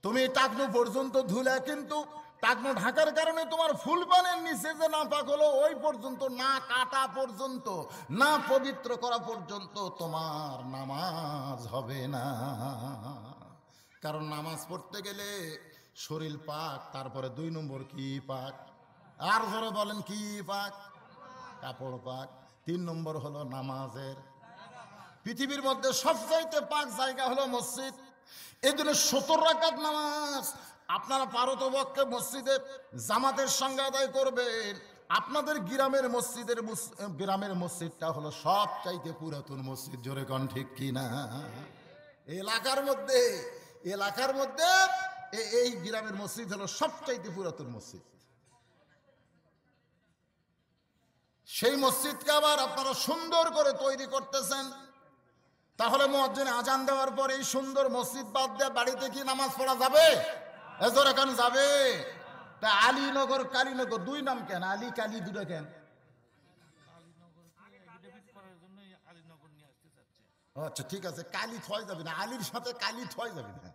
তুমি টাকনু পর্যন্ত ধুলে কিন্তু টাকনু ঢাকার কারণে তোমার ফুল পানের নিচে যে নাপাক হলো ওই পর্যন্ত না কাটা পর্যন্ত না পবিত্র করা পর্যন্ত তোমার নামাজ হবে না কারণ নামাজ পড়তে গেলে শরীর পাক তারপরে দুই নম্বর কি পাক আর ধরো বলেন কি পাক কাপড় পাক তিন নম্বর হলো নামাজের পৃথিবীর মধ্যে সবচাইতে পাক জায়গা হলো মসজিদ এই জন্য সত্তর রাকাত নামাজ আপনারা পক্ষে মসজিদে জামাতের সঙ্গে আদায় করবেন আপনাদের গ্রামের মসজিদের গ্রামের মসজিদটা হলো সব চাইতে পুরাতন মসজিদ জোরে কন ঠিক কিনা এলাকার মধ্যে এলাকার মধ্যে এই গ্রামের মসজিদ হলো সব চাইতে পুরাতন মসজিদ সেই মসজিদকে আবার আপনারা সুন্দর করে তৈরি করতেছেন তাহলে মজ্জনে আজান দেওয়ার পর এই সুন্দর মসজিদ বাদ দিয়ে বাড়িতে কি নামাজ পড়া যাবে এজোর এখন যাবে তা আলীনগর কালীনগর দুই নাম কেন আলী কালী দুটো কেন আচ্ছা ঠিক আছে কালী থয় যাবে না আলীর সাথে কালী থয় যাবে না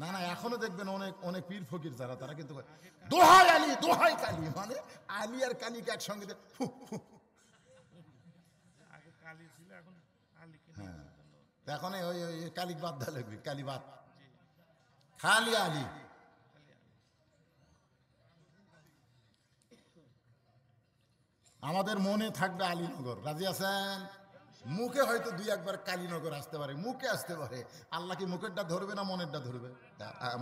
না না এখনো দেখবেন অনেক অনেক পীর ফকির যারা তারা কিন্তু দোহাই আলী দোহাই কালী মানে আলী আর কালীকে একসঙ্গে হ্যাঁ এখন ওই ওই কালীবাদ দা লাগবে কালীবাদ খালি আলী আমাদের মনে থাকবে আলীনগর রাজি আছেন মুখে হয়তো দুই একবার কালীনগর আসতে পারে মুখে আসতে পারে আল্লাহ কি মুখেরটা ধরবে না মনেরটা ধরবে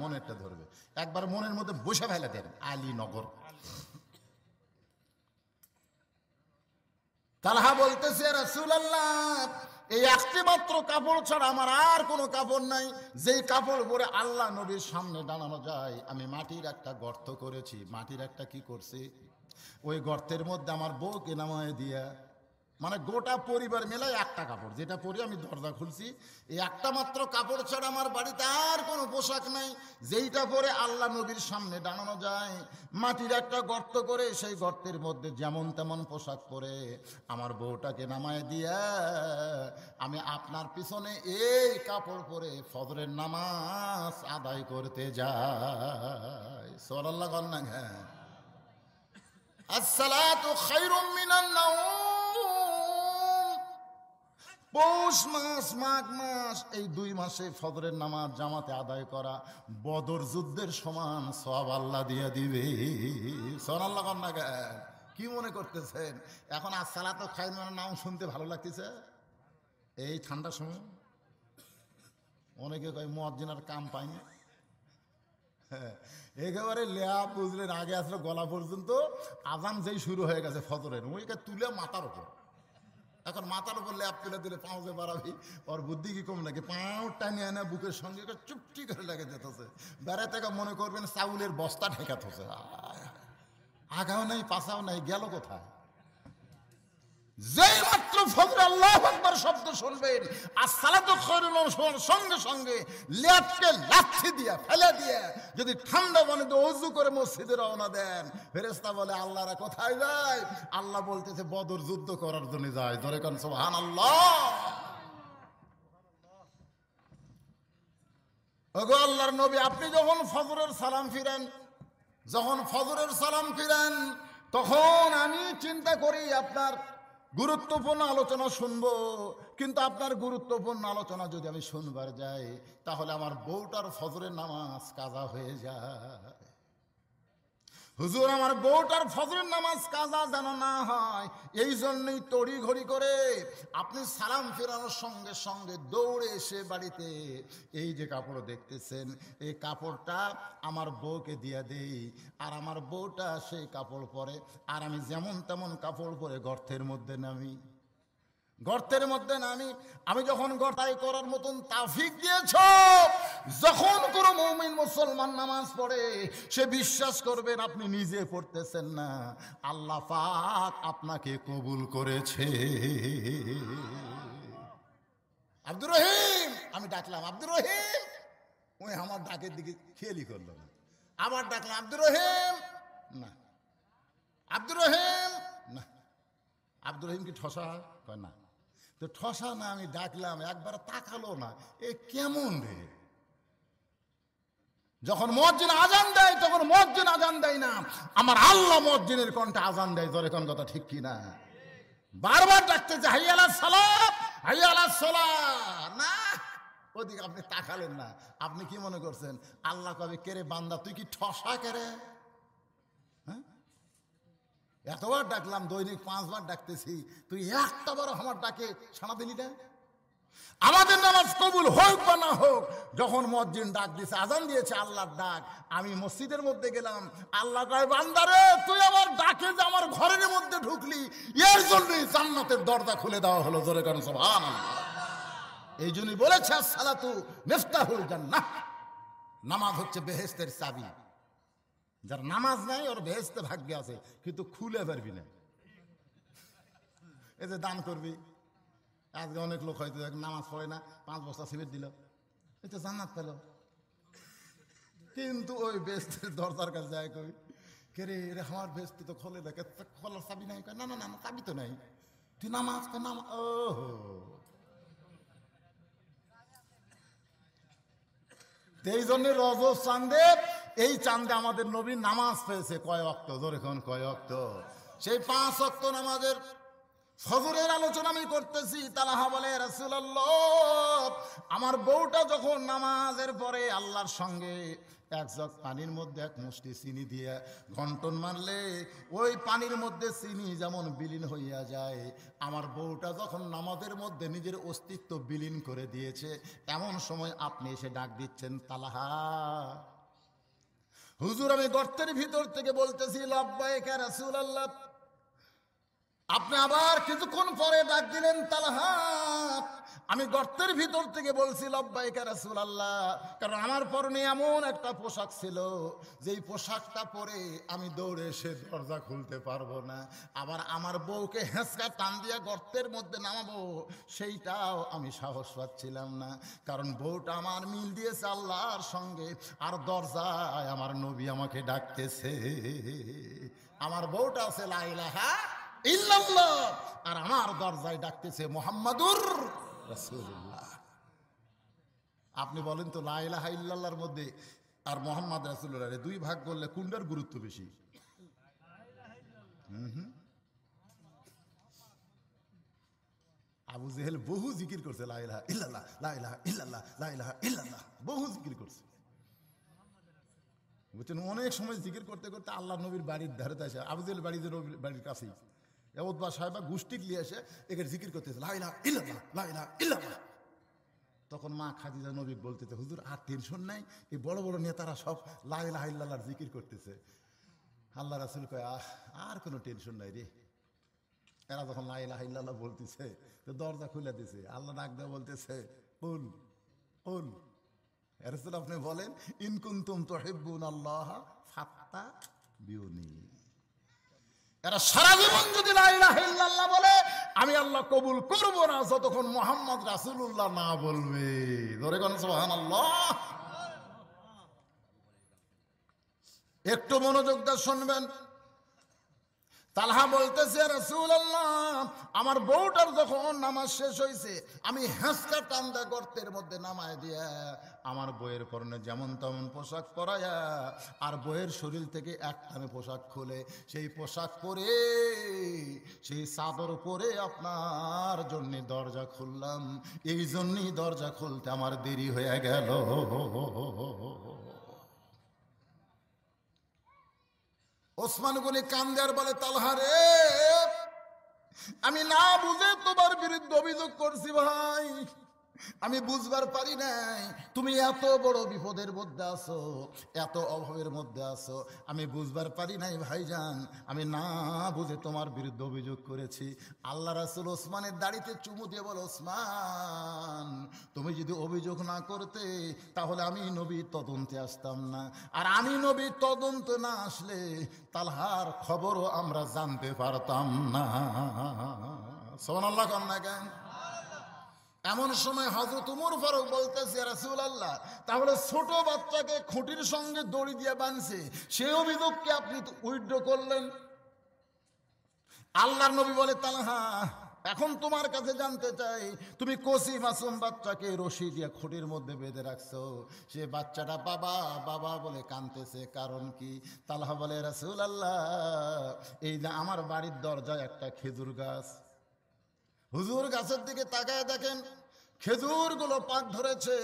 মনেরটা ধরবে একবার মনের মধ্যে বসে ফেলে দেন আলীনগর তালহা বলতেছে রাসুল আল্লাহ এই একটি মাত্র কাপড় ছাড়া আমার আর কোনো কাপড় নাই যেই কাপড় পরে আল্লাহ নবীর সামনে দাঁড়ানো যায় আমি মাটির একটা গর্ত করেছি মাটির একটা কি করছি ওই গর্তের মধ্যে আমার বউকে নামায় দিয়া মানে গোটা পরিবার মেলায় একটা কাপড় যেটা পরে আমি দরজা খুলছি এই একটা মাত্র কাপড় ছাড়া আমার বাড়িতে আর কোনো পোশাক নাই যেইটা পরে আল্লাহ নবীর সামনে দাঁড়ানো যায় মাটির একটা গর্ত করে সেই গর্তের মধ্যে যেমন তেমন পোশাক পরে আমার বউটাকে নামায় দিয়া আমি আপনার পিছনে এই কাপড় পরে ফজরের নামাজ আদায় করতে যাই সরাল্লাহ কন্যা হ্যাঁ আসসালাতু খাইরুম মিনান পৌষ মাস মাঘ মাস এই দুই মাসে ফদরের নামাজ জামাতে আদায় করা বদর যুদ্ধের সমান সব আল্লাহ দিয়া দিবে সর আল্লাহ কন্যা কি মনে করতেছেন এখন আসসালা তো খাই মানে নাম শুনতে ভালো লাগতেছে এই ঠান্ডার সময় অনেকে কয় মজ্জিনার কাম পায়নি হ্যাঁ, একেবারে লেয়া বুঝলেন আগে আসলে গলা পর্যন্ত আজান যেই শুরু হয়ে গেছে ফদরের ওইকে তুলে মাথার ওপর এখন মাথার উপর ল্যাপ তুলে দিলে পাঁচে বাড়াবি ওর বুদ্ধি কি কম লাগে পাঁও টানিয়ে আনা বুকের সঙ্গে চুপটি করে লেগে যেতেছে বেড়াতে মনে করবেন চাউলের বস্তা ঠেকাতেছে আগাও নাই পাশাও নাই গেল কোথায় যেই মাত্র ফকর আল্লাহ আকবার শব্দ শুনবেন আর সালাদু খরুল সঙ্গে সঙ্গে লেপকে লাথি দিয়া ফেলে দিয়ে যদি ঠান্ডা পানিতে অজু করে মসজিদে রওনা দেন ফেরেস্তা বলে আল্লাহরা কোথায় যায় আল্লাহ বলতেছে বদর যুদ্ধ করার জন্য যায় ধরে কান সোহান আল্লাহ ওগো আল্লাহর নবী আপনি যখন ফজরের সালাম ফিরেন যখন ফজরের সালাম ফিরেন তখন আমি চিন্তা করি আপনার গুরুত্বপূর্ণ আলোচনা শুনব কিন্তু আপনার গুরুত্বপূর্ণ আলোচনা যদি আমি শুনবার যাই তাহলে আমার বউটার ফজরের নামাজ কাজা হয়ে যায় হুজুর আমার বউটার ফজরের নামাজ কাজা যেন না হয় এই জন্যই তড়ি ঘড়ি করে আপনি সালাম ফেরানোর সঙ্গে সঙ্গে দৌড়ে এসে বাড়িতে এই যে কাপড় দেখতেছেন এই কাপড়টা আমার বউকে দিয়ে দেই আর আমার বউটা সেই কাপড় পরে আর আমি যেমন তেমন কাপড় পরে গর্তের মধ্যে নামি গর্তের মধ্যে নামি আমি যখন গর্তাই করার মতন তাফিক দিয়েছ যখন কোনো মৌমিন মুসলমান নামাজ পড়ে সে বিশ্বাস করবেন আপনি নিজে পড়তেছেন না আল্লাহ পাক আপনাকে কবুল করেছে আব্দুর রহিম আমি ডাকলাম আব্দুর রহিম ওই আমার ডাকের দিকে খেয়ালি করলো না আবার ডাকলাম আব্দুর রহিম না আব্দুর রহিম না আব্দুর রহিম কি ঠসা কয় না তো ঠসা না আমি ডাকলাম একবার তাকালো না এ কেমন রে যখন মসজিদ আজান দেয় তখন মসজিদ আজান দেয় না আমার আল্লাহ মসজিদের কণ্ঠে আজান দেয় তোর এখন কথা ঠিক কিনা বারবার যে হাইয়ালা সালা হাইয়ালা সালাম না ওদিকে আপনি তাকালেন না আপনি কি মনে করছেন আল্লাহ কবে কেরে বান্দা তুই কি ঠসা কেরে এতবার ডাকলাম দৈনিক পাঁচবার ডাকতেছি তুই একটা বড় আমার ডাকে সাড়া দিলি না আমাদের নামাজ কবুল হোক বা না হোক যখন মসজিদ ডাক দিয়েছে আজান দিয়েছে আল্লাহর ডাক আমি মসজিদের মধ্যে গেলাম আল্লাহ বান্দারে তুই আমার ডাকে যে আমার ঘরের মধ্যে ঢুকলি এর জন্যই জান্নাতের দরজা খুলে দেওয়া হলো জোরে কারণ সব এই জন্যই বলেছে সালাতু যান জান্নাত নামাজ হচ্ছে বেহেস্তের চাবি যার নামাজ নাই ওর ভেস্তে ভাগ্যে আছে কিন্তু খুলে পারবি না এই যে দান করবি আজকে অনেক লোক হয়তো নামাজ পড়ে না পাঁচ বস্তা সিমেন্ট দিল এই তো জান্নাত পেল কিন্তু ওই বেস্তের দরজার কাছে যায় কই কে রে রে আমার বেস্তি তো খোলে দেখে খোলার চাবি নাই না না না চাবি তো নাই তুই নামাজ নাম ও এই জন্য রজ চাঁদে এই চাঁদে আমাদের নবী নামাজ পেয়েছে কয় অক্ত ধরেখন কয় অক্ত সেই পাঁচ অক্ত নামাজের ফজরের আলোচনা আমি করতেছি তালাহা বলে রাসুল্লাহ আমার বউটা যখন নামাজের পরে আল্লাহর সঙ্গে এক জগ পানির মধ্যে এক মুষ্টি চিনি দিয়ে ঘন্টন মারলে ওই পানির মধ্যে চিনি যেমন বিলীন হইয়া যায় আমার বউটা যখন নামাজের মধ্যে নিজের অস্তিত্ব বিলীন করে দিয়েছে এমন সময় আপনি এসে ডাক দিচ্ছেন তালাহা হুজুর আমি গর্তের ভিতর থেকে বলতেছি লাব্বাইকা রাসুল আল্লাহ আপনি আবার কিছুক্ষণ পরে ডাক দিলেন তালাহা আমি গর্তের ভিতর থেকে বলছি লব্বাই কারসুল আল্লাহ কারণ আমার পরনে এমন একটা পোশাক ছিল যেই পোশাকটা পরে আমি দৌড়ে এসে দরজা খুলতে পারবো না আবার আমার বউকে হেঁচকা টান দিয়া গর্তের মধ্যে নামাবো সেইটাও আমি সাহস পাচ্ছিলাম না কারণ বউটা আমার মিল দিয়েছে আল্লাহর সঙ্গে আর দরজায় আমার নবী আমাকে ডাকতেছে আমার বউটা আছে হ্যাঁ আর আমার দরজায় ডাকতেছে মোহাম্মদুর আপনি বলেন তো লাইলাহা মধ্যে আর মোহাম্মদ রাসুল্লাহ দুই ভাগ করলে কুন্ডার গুরুত্ব বেশি আবু জেহেল বহু জিকির করছে লাইলাহা ইল্লাল্লাহ লাইলাহা ইল্লাল্লাহ লাইলাহা বহু জিকির করছে বুঝছেন অনেক সময় জিকির করতে করতে আল্লাহ নবীর বাড়ির ধারে আসে আবু জেহেল বাড়ির কাছেই এমতবা সাহেবা গোষ্ঠী নিয়ে এসে একে জিকির করতেছে লাইলা ইল্লাহ লাইলা ইল্লাহ তখন মা খাদিজা নবী বলতেছে হুজুর আর টেনশন নাই এই বড় বড় নেতারা সব লাইলা ইল্লাহর জিকির করতেছে আল্লাহ রাসুল কয় আহ আর কোনো টেনশন নাই রে এরা যখন লাইলা ইল্লাহ বলতেছে তো দরজা খুলে দিছে আল্লাহ ডাক দেওয়া বলতেছে কোন কোন এরসুল আপনি বলেন ইনকুন্তুম তো হেব্বুন আল্লাহ ফাত্তা বিউনি এরা সারা জীবন যদি বলে আমি আল্লাহ কবুল করব না যতক্ষণ মোহাম্মদ রাসুল্লাহ না বলবে ধরে কোন আল্লাহ একটু মনোযোগ দিয়ে শুনবেন তালহা বলতেছে রসুল আমার বউটার যখন নামাজ শেষ হয়েছে আমি হাঁসকা টান্দা গর্তের মধ্যে নামায় দিয়া আমার বইয়ের পরনে যেমন তেমন পোশাক পরাইয়া আর বইয়ের শরীর থেকে একখানে পোশাক খুলে সেই পোশাক পরে সেই চাদর পরে আপনার জন্য দরজা খুললাম এই জন্যই দরজা খুলতে আমার দেরি হয়ে গেল ওসমান গনি কান্দার বলে তালহা রে আমি না বুঝে তোমার বিরুদ্ধে অভিযোগ করছি ভাই আমি বুঝবার পারি নাই তুমি এত বড় বিপদের মধ্যে আছো এত অভাবের মধ্যে আছো আমি বুঝবার পারি নাই ভাইজান আমি না বুঝে তোমার বিরুদ্ধে অভিযোগ করেছি আল্লাহ রাসুল ওসমানের দাড়িতে চুমু দিয়ে বল ওসমান তুমি যদি অভিযোগ না করতে তাহলে আমি নবী তদন্তে আসতাম না আর আমি নবী তদন্ত না আসলে তালহার খবরও আমরা জানতে পারতাম না সোমান আল্লাহ কন্যা কেন এমন সময় হজরত উমর ফারুক বলতেছে রাসুল আল্লাহ তাহলে ছোট বাচ্চাকে খুঁটির সঙ্গে দড়ি দিয়ে বাঁধছে সে অভিযোগকে আপনি উইড্র করলেন আল্লাহর নবী বলে তালহা এখন তোমার কাছে জানতে চাই তুমি কসি মাসুম বাচ্চাকে রশি দিয়ে খুঁটির মধ্যে বেঁধে রাখছো সে বাচ্চাটা বাবা বাবা বলে কানতেছে কারণ কি তালহা বলে রাসুল আল্লাহ এই যে আমার বাড়ির দরজায় একটা খেজুর গাছ হুজুর গাছের দিকে তাকায় দেখেন খেজুরগুলো পাক ধরেছে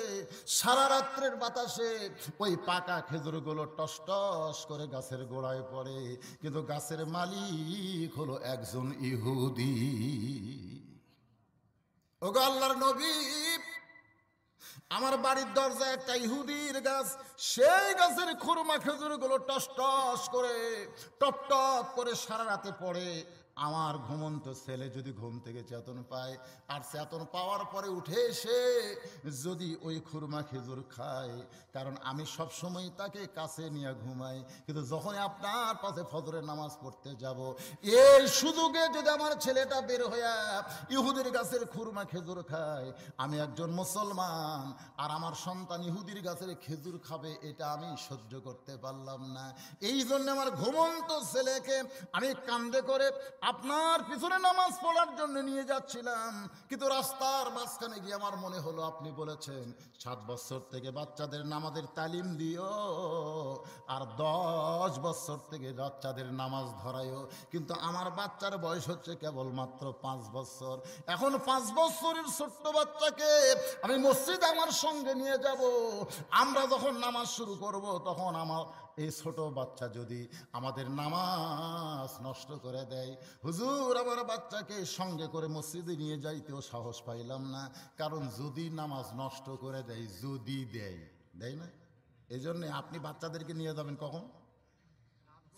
সারা রাত্রের বাতাসে ওই পাকা খেজুরগুলো টস টস করে গাছের গোড়ায় পড়ে কিন্তু গাছের মালিক হলো একজন ইহুদি ও গল্লার নবী আমার বাড়ির দরজায় একটা ইহুদির গাছ সেই গাছের খুরমা খেজুরগুলো টস টস করে টপ টপ করে সারা রাতে পড়ে আমার ঘুমন্ত ছেলে যদি ঘুম থেকে চেতন পায় আর চেতন পাওয়ার পরে উঠে এসে যদি ওই খুরমা খেজুর খায় কারণ আমি সব সময় তাকে কাছে নিয়ে ঘুমাই কিন্তু যখন আপনার পাশে ফজরের নামাজ পড়তে যাব এর সুযোগে যদি আমার ছেলেটা বের হইয়া ইহুদের গাছের খুরমা খেজুর খায় আমি একজন মুসলমান আর আমার সন্তান ইহুদির গাছের খেজুর খাবে এটা আমি সহ্য করতে পারলাম না এই জন্য আমার ঘুমন্ত ছেলেকে আমি কান্দে করে আপনার পিছনে নামাজ পড়ার জন্য নিয়ে যাচ্ছিলাম কিন্তু রাস্তার মাঝখানে গিয়ে আমার মনে হলো আপনি বলেছেন সাত বছর থেকে বাচ্চাদের নামাজের তালিম দিও আর দশ বছর থেকে বাচ্চাদের নামাজ ধরায়ও কিন্তু আমার বাচ্চার বয়স হচ্ছে কেবলমাত্র পাঁচ বছর এখন পাঁচ বছরের ছোট্ট বাচ্চাকে আমি মসজিদ আমার সঙ্গে নিয়ে যাব আমরা যখন নামাজ শুরু করব তখন আমার এই ছোট বাচ্চা যদি আমাদের নামাজ নষ্ট করে দেয় হুজুর আমার বাচ্চাকে সঙ্গে করে মসজিদে নিয়ে যাইতেও সাহস পাইলাম না কারণ যদি নামাজ নষ্ট করে দেয় যদি দেয় দেয় না এই জন্যে আপনি বাচ্চাদেরকে নিয়ে যাবেন কখন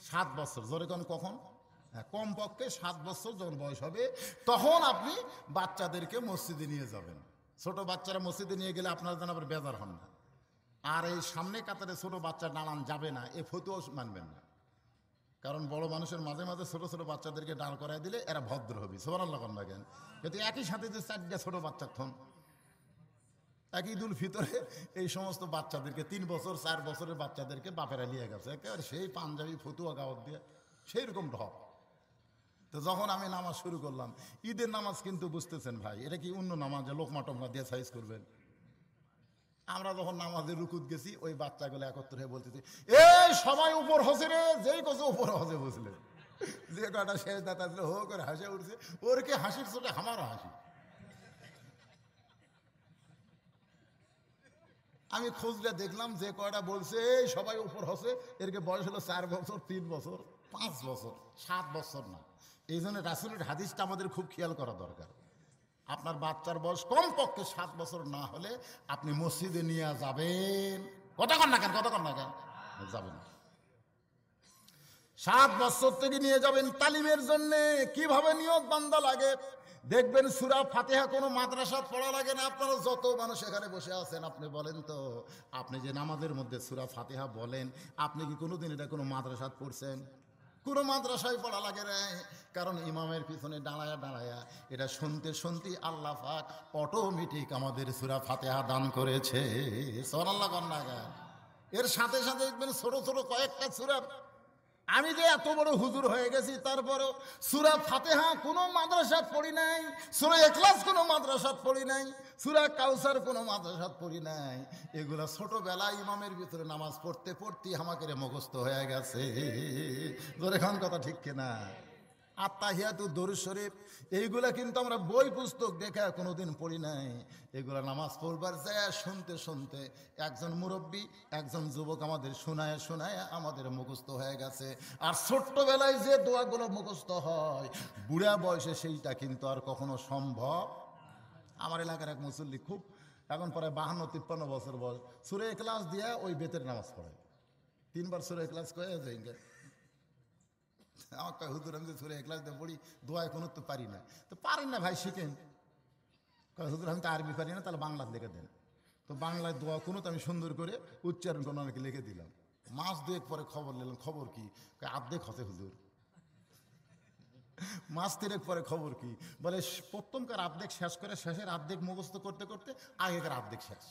সাত বছর জোরে কন কখন হ্যাঁ কমপক্ষে সাত বছর যখন বয়স হবে তখন আপনি বাচ্চাদেরকে মসজিদে নিয়ে যাবেন ছোট বাচ্চারা মসজিদে নিয়ে গেলে আপনারা যেন আবার বেজার হন না আর এই সামনে কাতারে ছোট বাচ্চা দাঁড়ান যাবে না এ ফতুয়াও মানবেন না কারণ বড় মানুষের মাঝে মাঝে ছোট ছোট বাচ্চাদেরকে দাঁড় করাই দিলে এরা ভদ্র হবে সবার আল্লাহ কিন্তু একই সাথে যে চারটা ছোট বাচ্চা থন এক ঈদুল ফিতরে এই সমস্ত বাচ্চাদেরকে তিন বছর চার বছরের বাচ্চাদেরকে বাপেরা নিয়ে গেছে একেবারে সেই পাঞ্জাবি ফতুয়া গাওয়ার দিয়ে সেই রকম ঢপ তো যখন আমি নামাজ শুরু করলাম ঈদের নামাজ কিন্তু বুঝতেছেন ভাই এটা কি অন্য নামাজ লোকমা টোকমা দিয়ে সাইজ করবেন আমরা যখন নামাজের রুকুত গেছি ওই বাচ্চাগুলো একত্র হয়ে বলতেছি এই সময় উপর হসে রে যেই কছে উপর হসে বসলে যে কটা শেষ দাতা ছিল হো করে হাসে উঠছে ওর কে হাসির চোখে আমারও হাসি আমি খুঁজলে দেখলাম যে কয়টা বলছে সবাই উপর হসে এরকে বয়স হলো চার বছর তিন বছর পাঁচ বছর সাত বছর না এই জন্য রাসুলের হাদিসটা আমাদের খুব খেয়াল করা দরকার আপনার বাচ্চার বয়স কমপক্ষে সাত বছর না হলে আপনি মসজিদে নিয়ে যাবেন কতক্ষণ না কেন কতক্ষণ না কেন যাবেন সাত বছর থেকে নিয়ে যাবেন তালিমের জন্য কিভাবে নিয়োগ বান্ধা লাগে দেখবেন সুরা ফাতেহা কোনো মাদ্রাসা পড়া লাগে না আপনারা যত মানুষ এখানে বসে আছেন আপনি বলেন তো আপনি যে নামাজের মধ্যে সুরা ফাতেহা বলেন আপনি কি কোনোদিন এটা কোনো মাদ্রাসাত পড়ছেন পুরো মাদ্রাসায় পড়া লাগে রে কারণ ইমামের পিছনে দাঁড়ায়া দাঁড়ায়া এটা শুনতে শুনতে আল্লাহ পাক অটোমেটিক আমাদের সুরা ফাতেহা দান করেছে সরাল্লা কন্যা এর সাথে সাথে দেখবেন ছোট ছোট কয়েকটা সুরা আমি যে এত বড় হুজুর হয়ে গেছি তারপরও সুরা ফাতেহা কোনো মাদ্রাসাত পড়ি নাই সুরা এখলাস কোনো মাদ্রাসাত পড়ি নাই সুরা কাউসার কোনো মাদ্রাসাত পড়ি নাই এগুলা ছোটবেলায় ইমামের ভিতরে নামাজ পড়তে পড়তে আমাকে মুখস্থ হয়ে গেছে ধরে খান কথা ঠিক কিনা আত্মাহিয়াত দরু শরীফ এইগুলা কিন্তু আমরা বই পুস্তক দেখে কোনোদিন পড়ি নাই এগুলা নামাজ পড়বার যায় শুনতে শুনতে একজন মুরব্বী একজন যুবক আমাদের শোনায় শোনায় আমাদের মুখস্থ হয়ে গেছে আর ছোট্টবেলায় যে দোয়াগুলো মুখস্থ হয় বুড়া বয়সে সেইটা কিন্তু আর কখনো সম্ভব আমার এলাকার এক মুসল্লি খুব এখন পরে বাহান্ন তিপ্পান্ন বছর বয়স সুরে ক্লাস দিয়ে ওই বেতের নামাজ পড়ে তিনবার সুরে ক্লাস করে যাই আমাকে হুজুর আমি সুরে ক্লাস দিয়ে পড়ি দোয়ায় কোনো তো পারি না তো পারেন না ভাই শিখেন কয় হুজুর আমি তো আরবি পারি না তাহলে বাংলা লিখে দেন তো বাংলায় দোয়া কোনো তো আমি সুন্দর করে উচ্চারণ করে আমাকে লিখে দিলাম মাস দুয়েক পরে খবর নিলাম খবর কি আর্ধেক হতে হুজুর মাস তিনেক পরে খবর কি বলে প্রথমকার আর্ধেক শেষ করে শেষের আর্ধেক মুখস্থ করতে করতে আগেকার আর্ধেক শেষ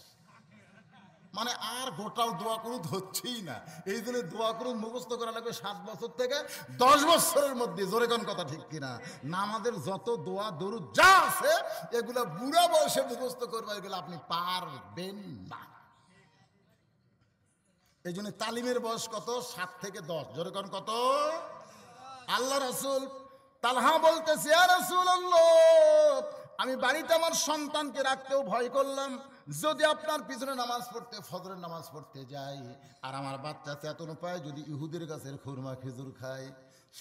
মানে আর গোটাও দোয়া করুদ হচ্ছেই না এই দিনে দোয়া করুদ মুখস্থ করা লাগবে সাত বছর থেকে দশ বছরের মধ্যে জোরে কোন কথা ঠিক কিনা না আমাদের যত দোয়া দরুদ যা আছে এগুলো বুড়া বয়সে মুখস্থ করবে এগুলো আপনি পারবেন না এই জন্য তালিমের বয়স কত সাত থেকে দশ জোরে কোন কত আল্লাহ রসুল তালহা বলতেছে আর রাসুল আল্লাহ আমি বাড়িতে আমার সন্তানকে রাখতেও ভয় করলাম যদি আপনার পিছনে নামাজ পড়তে ফজরের নামাজ পড়তে যাই আর আমার বাচ্চা চেতন পায় যদি ইহুদের গাছের খুরমা খেজুর খায়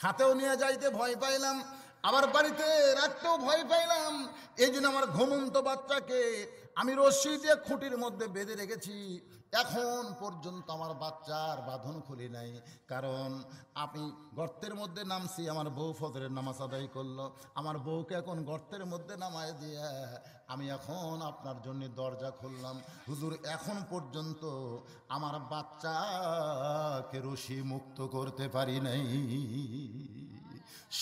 সাথেও নিয়ে যাইতে ভয় পাইলাম আমার বাড়িতে রাখতেও ভয় পাইলাম এই জন্য আমার ঘুমন্ত বাচ্চাকে আমি রশ্মি দিয়ে খুঁটির মধ্যে বেঁধে রেখেছি এখন পর্যন্ত আমার বাচ্চার বাঁধন খুলি নাই কারণ আমি গর্তের মধ্যে নামছি আমার বউ ফদরের নামাজ আদায় করলো আমার বউকে এখন গর্তের মধ্যে নামায় দিয়ে আমি এখন আপনার জন্য দরজা খুললাম হুজুর এখন পর্যন্ত আমার বাচ্চাকে রশি মুক্ত করতে পারি নাই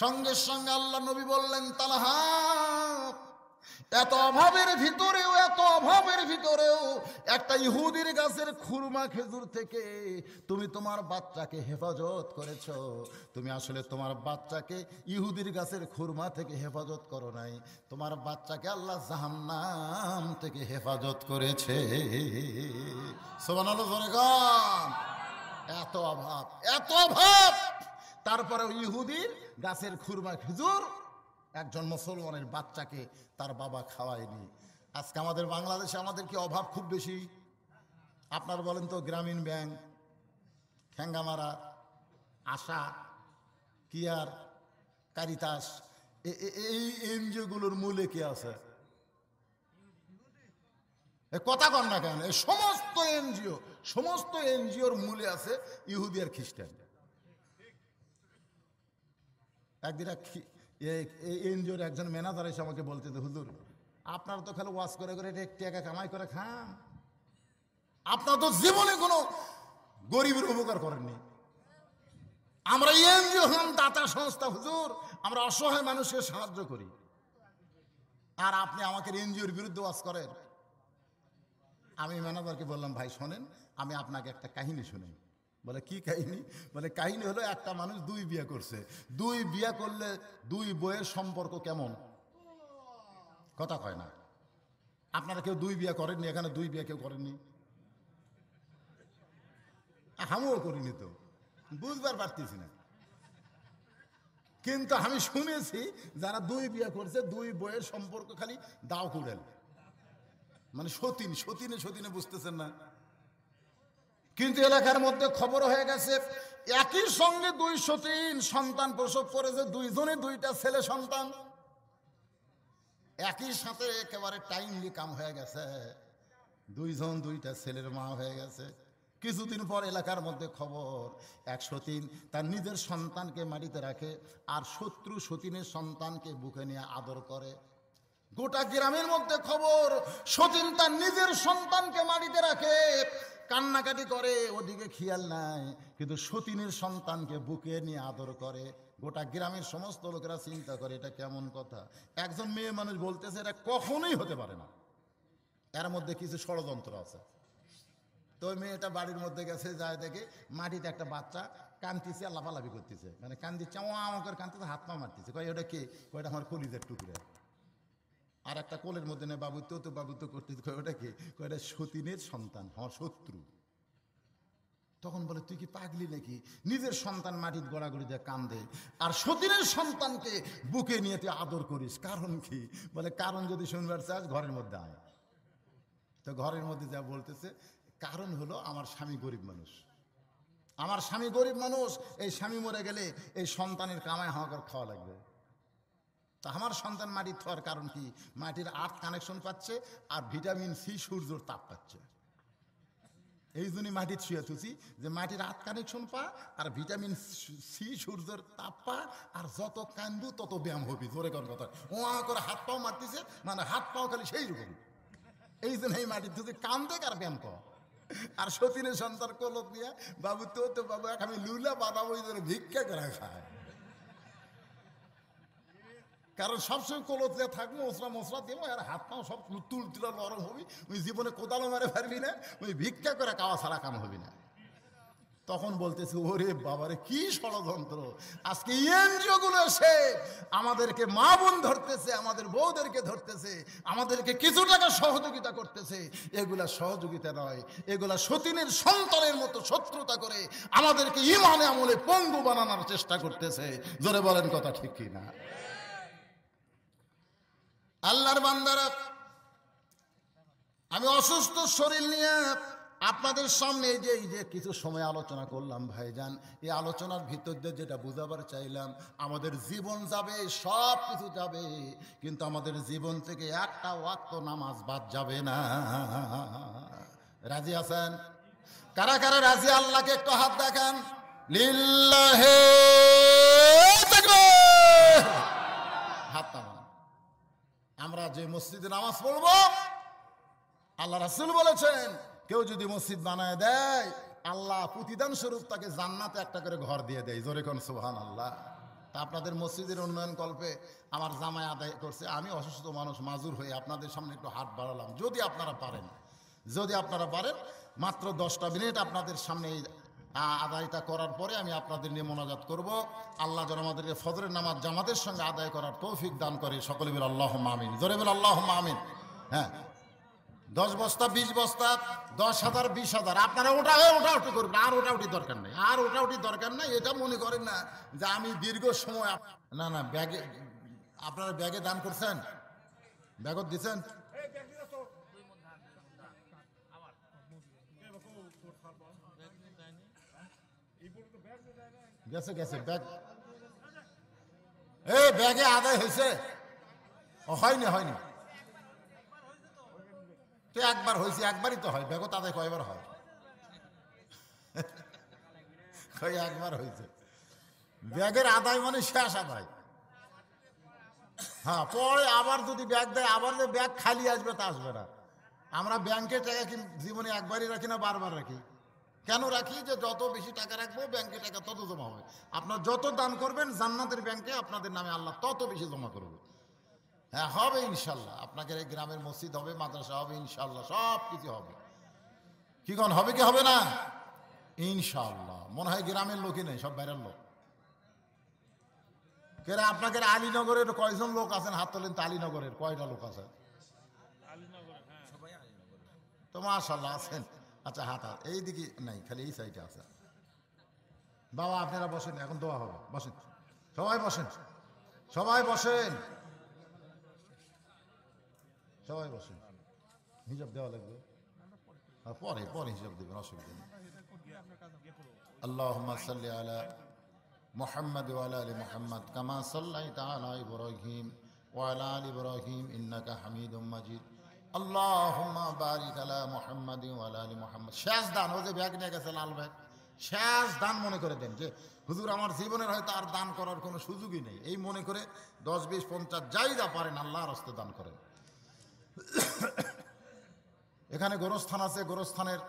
সঙ্গে সঙ্গে আল্লাহ নবী বললেন তালাহা এত অভাবের ভিতরেও এত অভাবের ভিতরেও একটা ইহুদির গাছের খুরমা খেজুর থেকে তুমি তোমার বাচ্চাকে হেফাজত করেছ তুমি আসলে তোমার বাচ্চাকে ইহুদির গাছের খুরমা থেকে হেফাজত করো নাই তোমার বাচ্চাকে আল্লাহ জাহান্নাম থেকে হেফাজত করেছে এত অভাব এত অভাব তারপরে ইহুদির গাছের খুরমা খেজুর একজন মুসলমানের বাচ্চাকে তার বাবা খাওয়ায়নি আজকে আমাদের বাংলাদেশে আমাদের কি অভাব খুব বেশি আপনার বলেন তো গ্রামীণ ব্যাংক খ্যাঙ্গামারা আশা কিয়ার কারিতাস এই এনজিওগুলোর মূলে কে আছে কথা কন না কেন এই সমস্ত এনজিও সমস্ত এনজিওর মূলে আছে ইহুদি আর খ্রিস্টান একদিন এক এনজিওর একজন ম্যানেজার এসে আমাকে বলতে হুজুর আপনার তো খালি ওয়াশ করে করে টাকা কামাই করে খান আপনার তো জীবনে কোনো গরিবের উপকার করেননি আমরা এনজিও হন দাতা সংস্থা হুজুর আমরা অসহায় মানুষকে সাহায্য করি আর আপনি আমাকে এনজিওর বিরুদ্ধে ওয়াশ করেন আমি ম্যানেজারকে বললাম ভাই শোনেন আমি আপনাকে একটা কাহিনী শুনি বলে কি কাহিনী বলে কাহিনী হলো একটা মানুষ দুই বিয়ে করছে দুই বিয়ে করলে দুই বইয়ের সম্পর্ক কেমন কথা কয় না আপনারা কেউ দুই বিয়ে করেননি এখানে দুই বিয়ে কেউ করেননি হামুও করিনি তো বুঝবার পারতেছি না কিন্তু আমি শুনেছি যারা দুই বিয়ে করছে দুই বইয়ের সম্পর্ক খালি দাও কুড়েল মানে সতীন সতীনে সতীনে বুঝতেছেন না কিন্তু এলাকার মধ্যে খবর হয়ে গেছে একই সঙ্গে দুই তিন সন্তান প্রসব করেছে দুইজনে দুইটা ছেলে সন্তান একই সাথে একেবারে টাইমলি কাম হয়ে গেছে দুইজন দুইটা ছেলের মা হয়ে গেছে কিছুদিন পর এলাকার মধ্যে খবর এক সতীন তার নিজের সন্তানকে মাটিতে রাখে আর শত্রু সতীনের সন্তানকে বুকে নিয়ে আদর করে গোটা গ্রামের মধ্যে খবর সতীন তার নিজের সন্তানকে মাটিতে রাখে কান্নাকাটি করে ওদিকে খেয়াল নাই কিন্তু সতীনের সন্তানকে বুকে নিয়ে আদর করে গোটা গ্রামের সমস্ত লোকেরা চিন্তা করে এটা কেমন কথা একজন মেয়ে মানুষ বলতেছে এটা কখনোই হতে পারে না এর মধ্যে কিছু ষড়যন্ত্র আছে তো মেয়েটা বাড়ির মধ্যে গেছে যায় দেখে মাটিতে একটা বাচ্চা কান্দিছে আর লাফালাফি করতেছে মানে কান্দি চাওয়া করে কান্দিছে হাত পা মারতেছে কয় ওটা কে কয়টা আমার কলিজের টুকরে আর একটা কোলের মধ্যে নেয় বাবুত্ব তো বাবুত্ব করতে ওটাকে কয়টা সতীনের সন্তান হ হ্যাঁ, শত্রু তখন বলে তুই কি পাগলি নাকি নিজের সন্তান মাটির গড়াগড়ি দিয়ে কান্দে আর সতীনের সন্তানকে বুকে নিয়ে তুই আদর করিস কারণ কি বলে কারণ যদি শনিবার চাস ঘরের মধ্যে আয় তো ঘরের মধ্যে যা বলতেছে কারণ হলো আমার স্বামী গরিব মানুষ আমার স্বামী গরিব মানুষ এই স্বামী মরে গেলে এই সন্তানের কামায় হাঁকার খাওয়া লাগবে তো আমার সন্তান মাটির থার কারণ কি মাটির আর্থ কানেকশন পাচ্ছে আর ভিটামিন সি সূর্যর তাপ পাচ্ছে এই জন্যই মাটির ছুঁয়া থুছি যে মাটির আর্থ কানেকশন পা আর ভিটামিন সি সূর্যের তাপ পা আর যত কান্দু তত ব্যায়াম হবি জোরে কর কথা ও করে হাত পাও মারতেছে মানে হাত পাও খালি সেই রকম এই জন্য এই মাটির ছুঁচি কান্দে আর ব্যায়াম কর আর সতীনের সন্তান কলত নিয়ে বাবু তো তো বাবু এক আমি লুলা বাবা ওই জন্য ভিক্ষা করে খায় কারণ সবসময় কোলত দিয়ে থাকবো মশলা মশলা দেবো আর হাত পাও সব তুল তুলা নরম হবি ওই জীবনে কোদালও মারে পারবি না ওই ভিক্ষা করে কাওয়া ছাড়া কাম হবি না তখন বলতেছে ওরে বাবারে কি ষড়যন্ত্র আজকে এনজিওগুলো এসে আমাদেরকে মা বোন ধরতেছে আমাদের বউদেরকে ধরতেছে আমাদেরকে কিছু টাকা সহযোগিতা করতেছে এগুলা সহযোগিতা নয় এগুলা সতীনের সন্তানের মতো শত্রুতা করে আমাদেরকে ইমানে আমলে পঙ্গু বানানোর চেষ্টা করতেছে জোরে বলেন কথা ঠিক কিনা না আল্লাহর বান্দারা আমি অসুস্থ শরীর নিয়ে আপনাদের সামনে এই যে এই যে কিছু সময় আলোচনা করলাম ভাইজান এই আলোচনার ভিতর দিয়ে যেটা বুঝাবার চাইলাম আমাদের জীবন যাবে সব কিছু যাবে কিন্তু আমাদের জীবন থেকে একটা ওয়াক্ত নামাজ বাদ যাবে না রাজি আছেন কারা কারা রাজি আল্লাহকে একটু হাত দেখান লিল্লাহে হাত নামা আমরা যে মসজিদে নামাজ পড়ব আল্লাহ রাসুল বলেছেন কেউ যদি মসজিদ বানায় দেয় আল্লাহ প্রতিদান স্বরূপ তাকে জান্নাতে একটা করে ঘর দিয়ে দেয় জোরে কোন সুহান আল্লাহ তা আপনাদের মসজিদের উন্নয়ন কল্পে আমার জামাই আদায় করছে আমি অসুস্থ মানুষ মাজুর হয়ে আপনাদের সামনে একটু হাট বাড়ালাম যদি আপনারা পারেন যদি আপনারা পারেন মাত্র দশটা মিনিট আপনাদের সামনে হ্যাঁ, আদায়টা করার পরে আমি আপনাদের নিয়ে মোনাজাত করব আল্লাহ যেন আমাদেরকে ফজরের নামাজ জামাতের সঙ্গে আদায় করার তৌফিক দান করে সকলে বলে আল্লাহ মামিন জোরে বলে আল্লাহ মামিন হ্যাঁ দশ বস্তা বিশ বস্তা দশ হাজার বিশ হাজার আপনারা ওটা হয়ে ওটা উঠি করবেন আর ওটা উঠি দরকার নেই আর ওটা উঠি দরকার নেই এটা মনে করেন না যে আমি দীর্ঘ সময় না না ব্যাগে আপনারা ব্যাগে দান করছেন ব্যাগত দিচ্ছেন গেছে গেছে ব্যাগ এ ব্যাগে আদায় হয়েছে হয়নি হয়নি তো একবার হয়েছে একবারই তো হয় ব্যাগত আদায় কয়বার হয় একবার হয়েছে ব্যাগের আদায় মানে শেষ আদায় হ্যাঁ পরে আবার যদি ব্যাগ দেয় আবার যে ব্যাগ খালি আসবে তা আসবে না আমরা ব্যাংকের টাকা জীবনে একবারই রাখি না বারবার রাখি কেন রাখি যে যত বেশি টাকা রাখবো ব্যাংকে টাকা তত জমা হবে আপনার যত দান করবেন জান্নাতের ব্যাংকে আপনাদের নামে আল্লাহ তত বেশি জমা করবে হ্যাঁ হবে ইনশাল্লাহ আপনাকে এই গ্রামের মসজিদ হবে মাদ্রাসা হবে ইনশাল্লাহ সব কিছু হবে কি কন হবে কি হবে না ইনশাল্লাহ মনে হয় গ্রামের লোকই নেই সব বাইরের লোক কেন আপনাকে আলীনগরের কয়জন লোক আছেন হাত তোলেন তো আলীনগরের কয়টা লোক আছেন হ্যাঁ। তো মাশাল্লাহ আছেন আচ্ছা হাত হাত এইদিকে নাই খালি এই সাইডে আছে বাবা আপনারা বসেন এখন দোয়া হবে বসেন সবাই বসেন সবাই বসেন সবাই বসেন হিসাব দেওয়া লাগবে পরে পরে হিসাব দেবেন অসুবিধা নেই আল্লাহ সাল্লি আলা محمد وعلى آل محمد كما صليت على إبراهيم وعلى آل إبراهيم ইন্নাকা حميد মাজিদ আল্লাহ বারিক আলা মোহাম্মদ আলী মোহাম্মদ শেষ দান ও যে ব্যাগ নিয়ে গেছে লাল ব্যাগ শেষ দান মনে করে দেন যে হুজুর আমার জীবনের হয়তো আর দান করার কোনো সুযোগই নেই এই মনে করে দশ বিশ পঞ্চাশ যাই যা পারেন আল্লাহর হস্তে দান করেন এখানে গোরস্থান আছে গোরস্থানের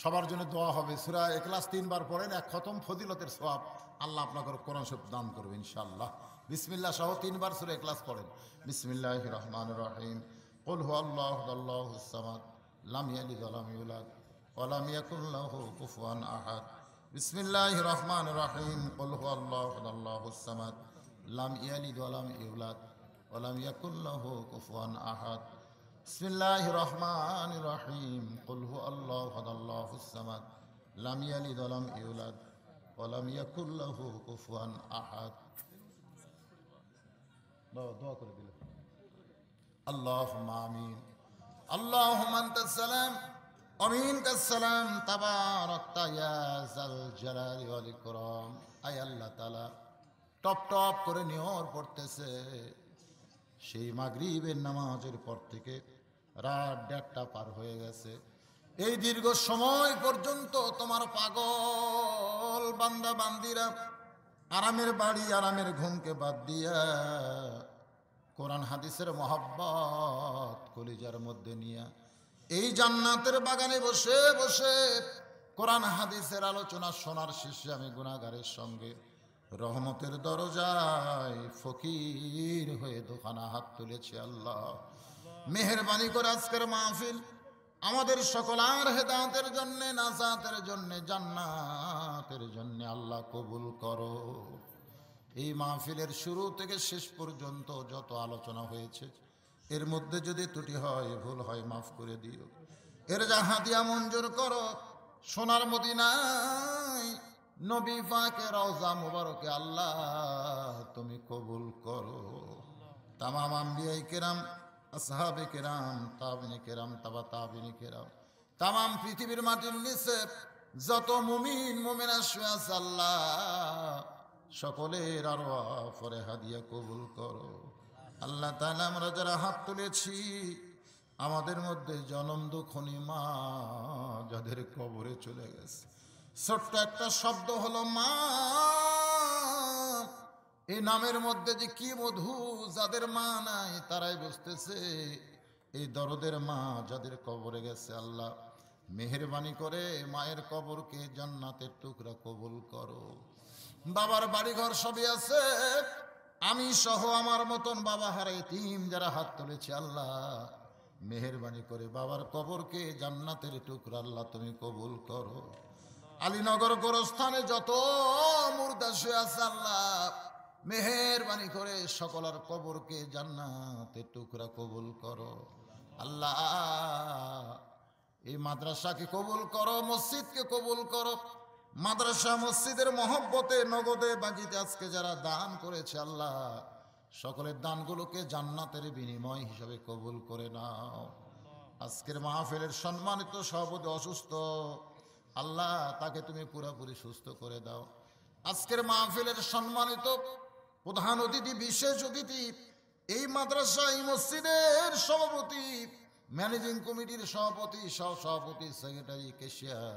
সবার জন্য দোয়া হবে সুরা একলাস তিনবার পড়েন এক খতম ফদিলতের সব আল্লাহ আপনাকে কোরআন সব দান করবে ইনশাআল্লাহ বিসমিল্লা সহ তিনবার সুরা একলাস পড়েন বিসমিল্লাহ রহমান রহিম قل هو الله الله الصمد لم يلد ولم يولد ولم يكن له كفوا أحد بسم الله الرحمن الرحيم قل هو الله الله الصمد لم يلد ولم يولد ولم يكن له كفوا أحد بسم الله الرحمن الرحيم قل هو الله الله الصمد لم يلد ولم يولد ولم يكن له كفوا أحد دعاء করে দিল টপ টপ করে নিয়র পড়তেছে সেই মাগরিবের নামাজের পর থেকে রাত দেড়টা পার হয়ে গেছে এই দীর্ঘ সময় পর্যন্ত তোমার পাগল বান্দা বান্দিরা আরামের বাড়ি আরামের ঘুমকে বাদ দিয়া কোরআন হাদিসের মহাব্বত কলিজার মধ্যে নিয়ে এই জান্নাতের বাগানে বসে বসে কোরআন হাদিসের আলোচনা শোনার শেষে আমি গুণাগারের সঙ্গে রহমতের দরজায় ফকির হয়ে দোকানা হাত তুলেছে আল্লাহ মেহরবানি করে আজকের মাহফিল আমাদের সকলার হেদাতের জন্যে নাজাতের জন্যে জান্নাতের জন্যে আল্লাহ কবুল করো এই মাহফিলের শুরু থেকে শেষ পর্যন্ত যত আলোচনা হয়েছে এর মধ্যে যদি ত্রুটি হয় ভুল হয় মাফ করে দিও এর হাতিয়া মঞ্জুর করো সোনার মতি নাই নবী পাকে রওজা মুবারকে আল্লাহ তুমি কবুল করো তামাম আম্বিয়াই কেরাম আসহাবে কেরাম তাবিনী কেরাম তাবা তাবিনী কেরাম তামাম পৃথিবীর মাটির নিচে যত মুমিন মুমিনা শুয়ে আল্লাহ সকলের আর পরে হাদিয়া কবুল করো আল্লাহ তাহলে আমরা যারা হাত তুলেছি আমাদের মধ্যে জনম দুখনি মা যাদের কবরে চলে গেছে ছোট্ট একটা শব্দ হলো মা এই নামের মধ্যে যে কি মধু যাদের মা নাই তারাই বুঝতেছে এই দরদের মা যাদের কবরে গেছে আল্লাহ মেহরবানি করে মায়ের কবরকে জান্নাতের টুকরা কবুল করো বাবার বাড়িঘর সবই আছে আমি সহ আমার মতন বাবা হারাই তিন যারা হাত তুলেছে আল্লাহ মেহরবানি করে বাবার কবরকে জান্নাতের টুকরা আল্লাহ তুমি কবুল করো আলীনগর গোরস্থানে যত মুর্দা শুয়ে আছে আল্লাহ মেহরবানি করে সকলের কবরকে জান্নাতের টুকরা কবুল করো আল্লাহ এই মাদ্রাসাকে কবুল করো মসজিদকে কবুল করো মাদ্রাসা মসজিদের মহব্বতে নগদে বাকিতে আজকে যারা দান করেছে আল্লাহ সকলের দানগুলোকে জান্নাতের বিনিময় হিসাবে কবুল করে নাও আজকের মাহফিলের সম্মানিত সভাপতি অসুস্থ আল্লাহ তাকে তুমি পুরাপুরি সুস্থ করে দাও আজকের মাহফিলের সম্মানিত প্রধান অতিথি বিশেষ অতিথি এই মাদ্রাসা এই মসজিদের সভাপতি ম্যানেজিং কমিটির সভাপতি সহ সভাপতি সেক্রেটারি কেশিয়ার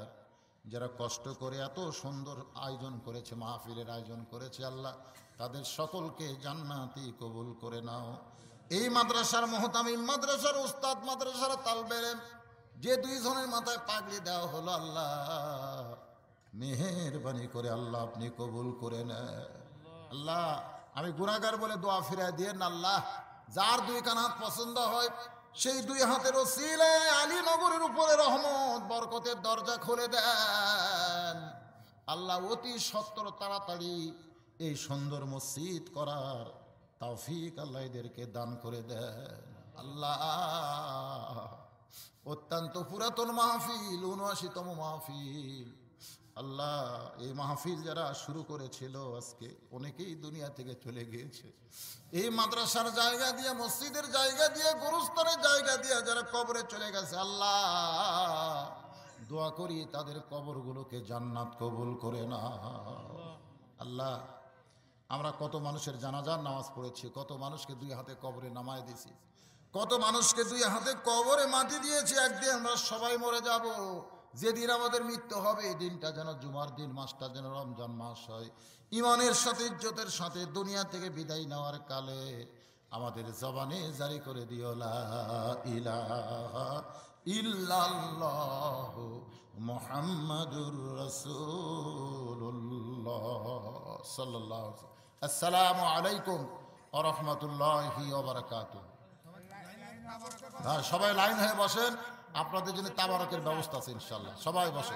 যারা কষ্ট করে এত সুন্দর আয়োজন করেছে মাহফিলের আয়োজন করেছে আল্লাহ তাদের সকলকে জান্নাতি কবুল করে নাও এই মাদ্রাসার মহতামি মাদ্রাসার উস্তাদ মাদ্রাসার তালবেরে যে দুইজনের মাথায় পাগলি দেওয়া হলো আল্লাহ মেহরবানি করে আল্লাহ আপনি কবুল করে নেন আল্লাহ আমি গুণাগার বলে দোয়া ফিরাই দিয়ে আল্লাহ যার দুই কান হাত পছন্দ হয় সেই দুই হাতের ওসিলায় আলী নগরের উপরে রহমত বরকতের দরজা খুলে দেন আল্লাহ অতি সত্তর তাড়াতাড়ি এই সুন্দর মসজিদ করার তৌফিক আল্লাহ এদেরকে দান করে দেন আল্লাহ অত্যন্ত পুরাতন মাহফিল উনআশিতম মাহফিল আল্লাহ এই মাহফিল যারা শুরু করেছিল আজকে অনেকেই দুনিয়া থেকে চলে গিয়েছে এই মাদ্রাসার জায়গা দিয়ে মসজিদের জায়গা দিয়ে গুরুস্তরের জায়গা দিয়ে যারা কবরে চলে গেছে আল্লাহ দোয়া করি তাদের কবরগুলোকে জান্নাত কবুল করে না আল্লাহ আমরা কত মানুষের জানাজার নামাজ পড়েছি কত মানুষকে দুই হাতে কবরে নামায় দিয়েছি কত মানুষকে দুই হাতে কবরে মাটি দিয়েছি একদিন আমরা সবাই মরে যাবো যেদিন আমাদের মৃত্যু হবে দিনটা যেন জুমার দিন মাসটা যেন রমজান মাস হয় ইমানের সাথে ইজ্জতের সাথে দুনিয়া থেকে বিদায় নেওয়ার কালে আমাদের জবানে জারি করে দিও ইল্লাল্লাহ মোহাম্মদুর রসুল্লাহ সাল্লাহ আসসালামু আলাইকুম রহমতুল্লাহি ওবরাকাত হ্যাঁ, সবাই লাইন হয়ে বসেন আপনাদের জন্য তাবারকের ব্যবস্থা আছে ইনশাল্লাহ সবাই বসে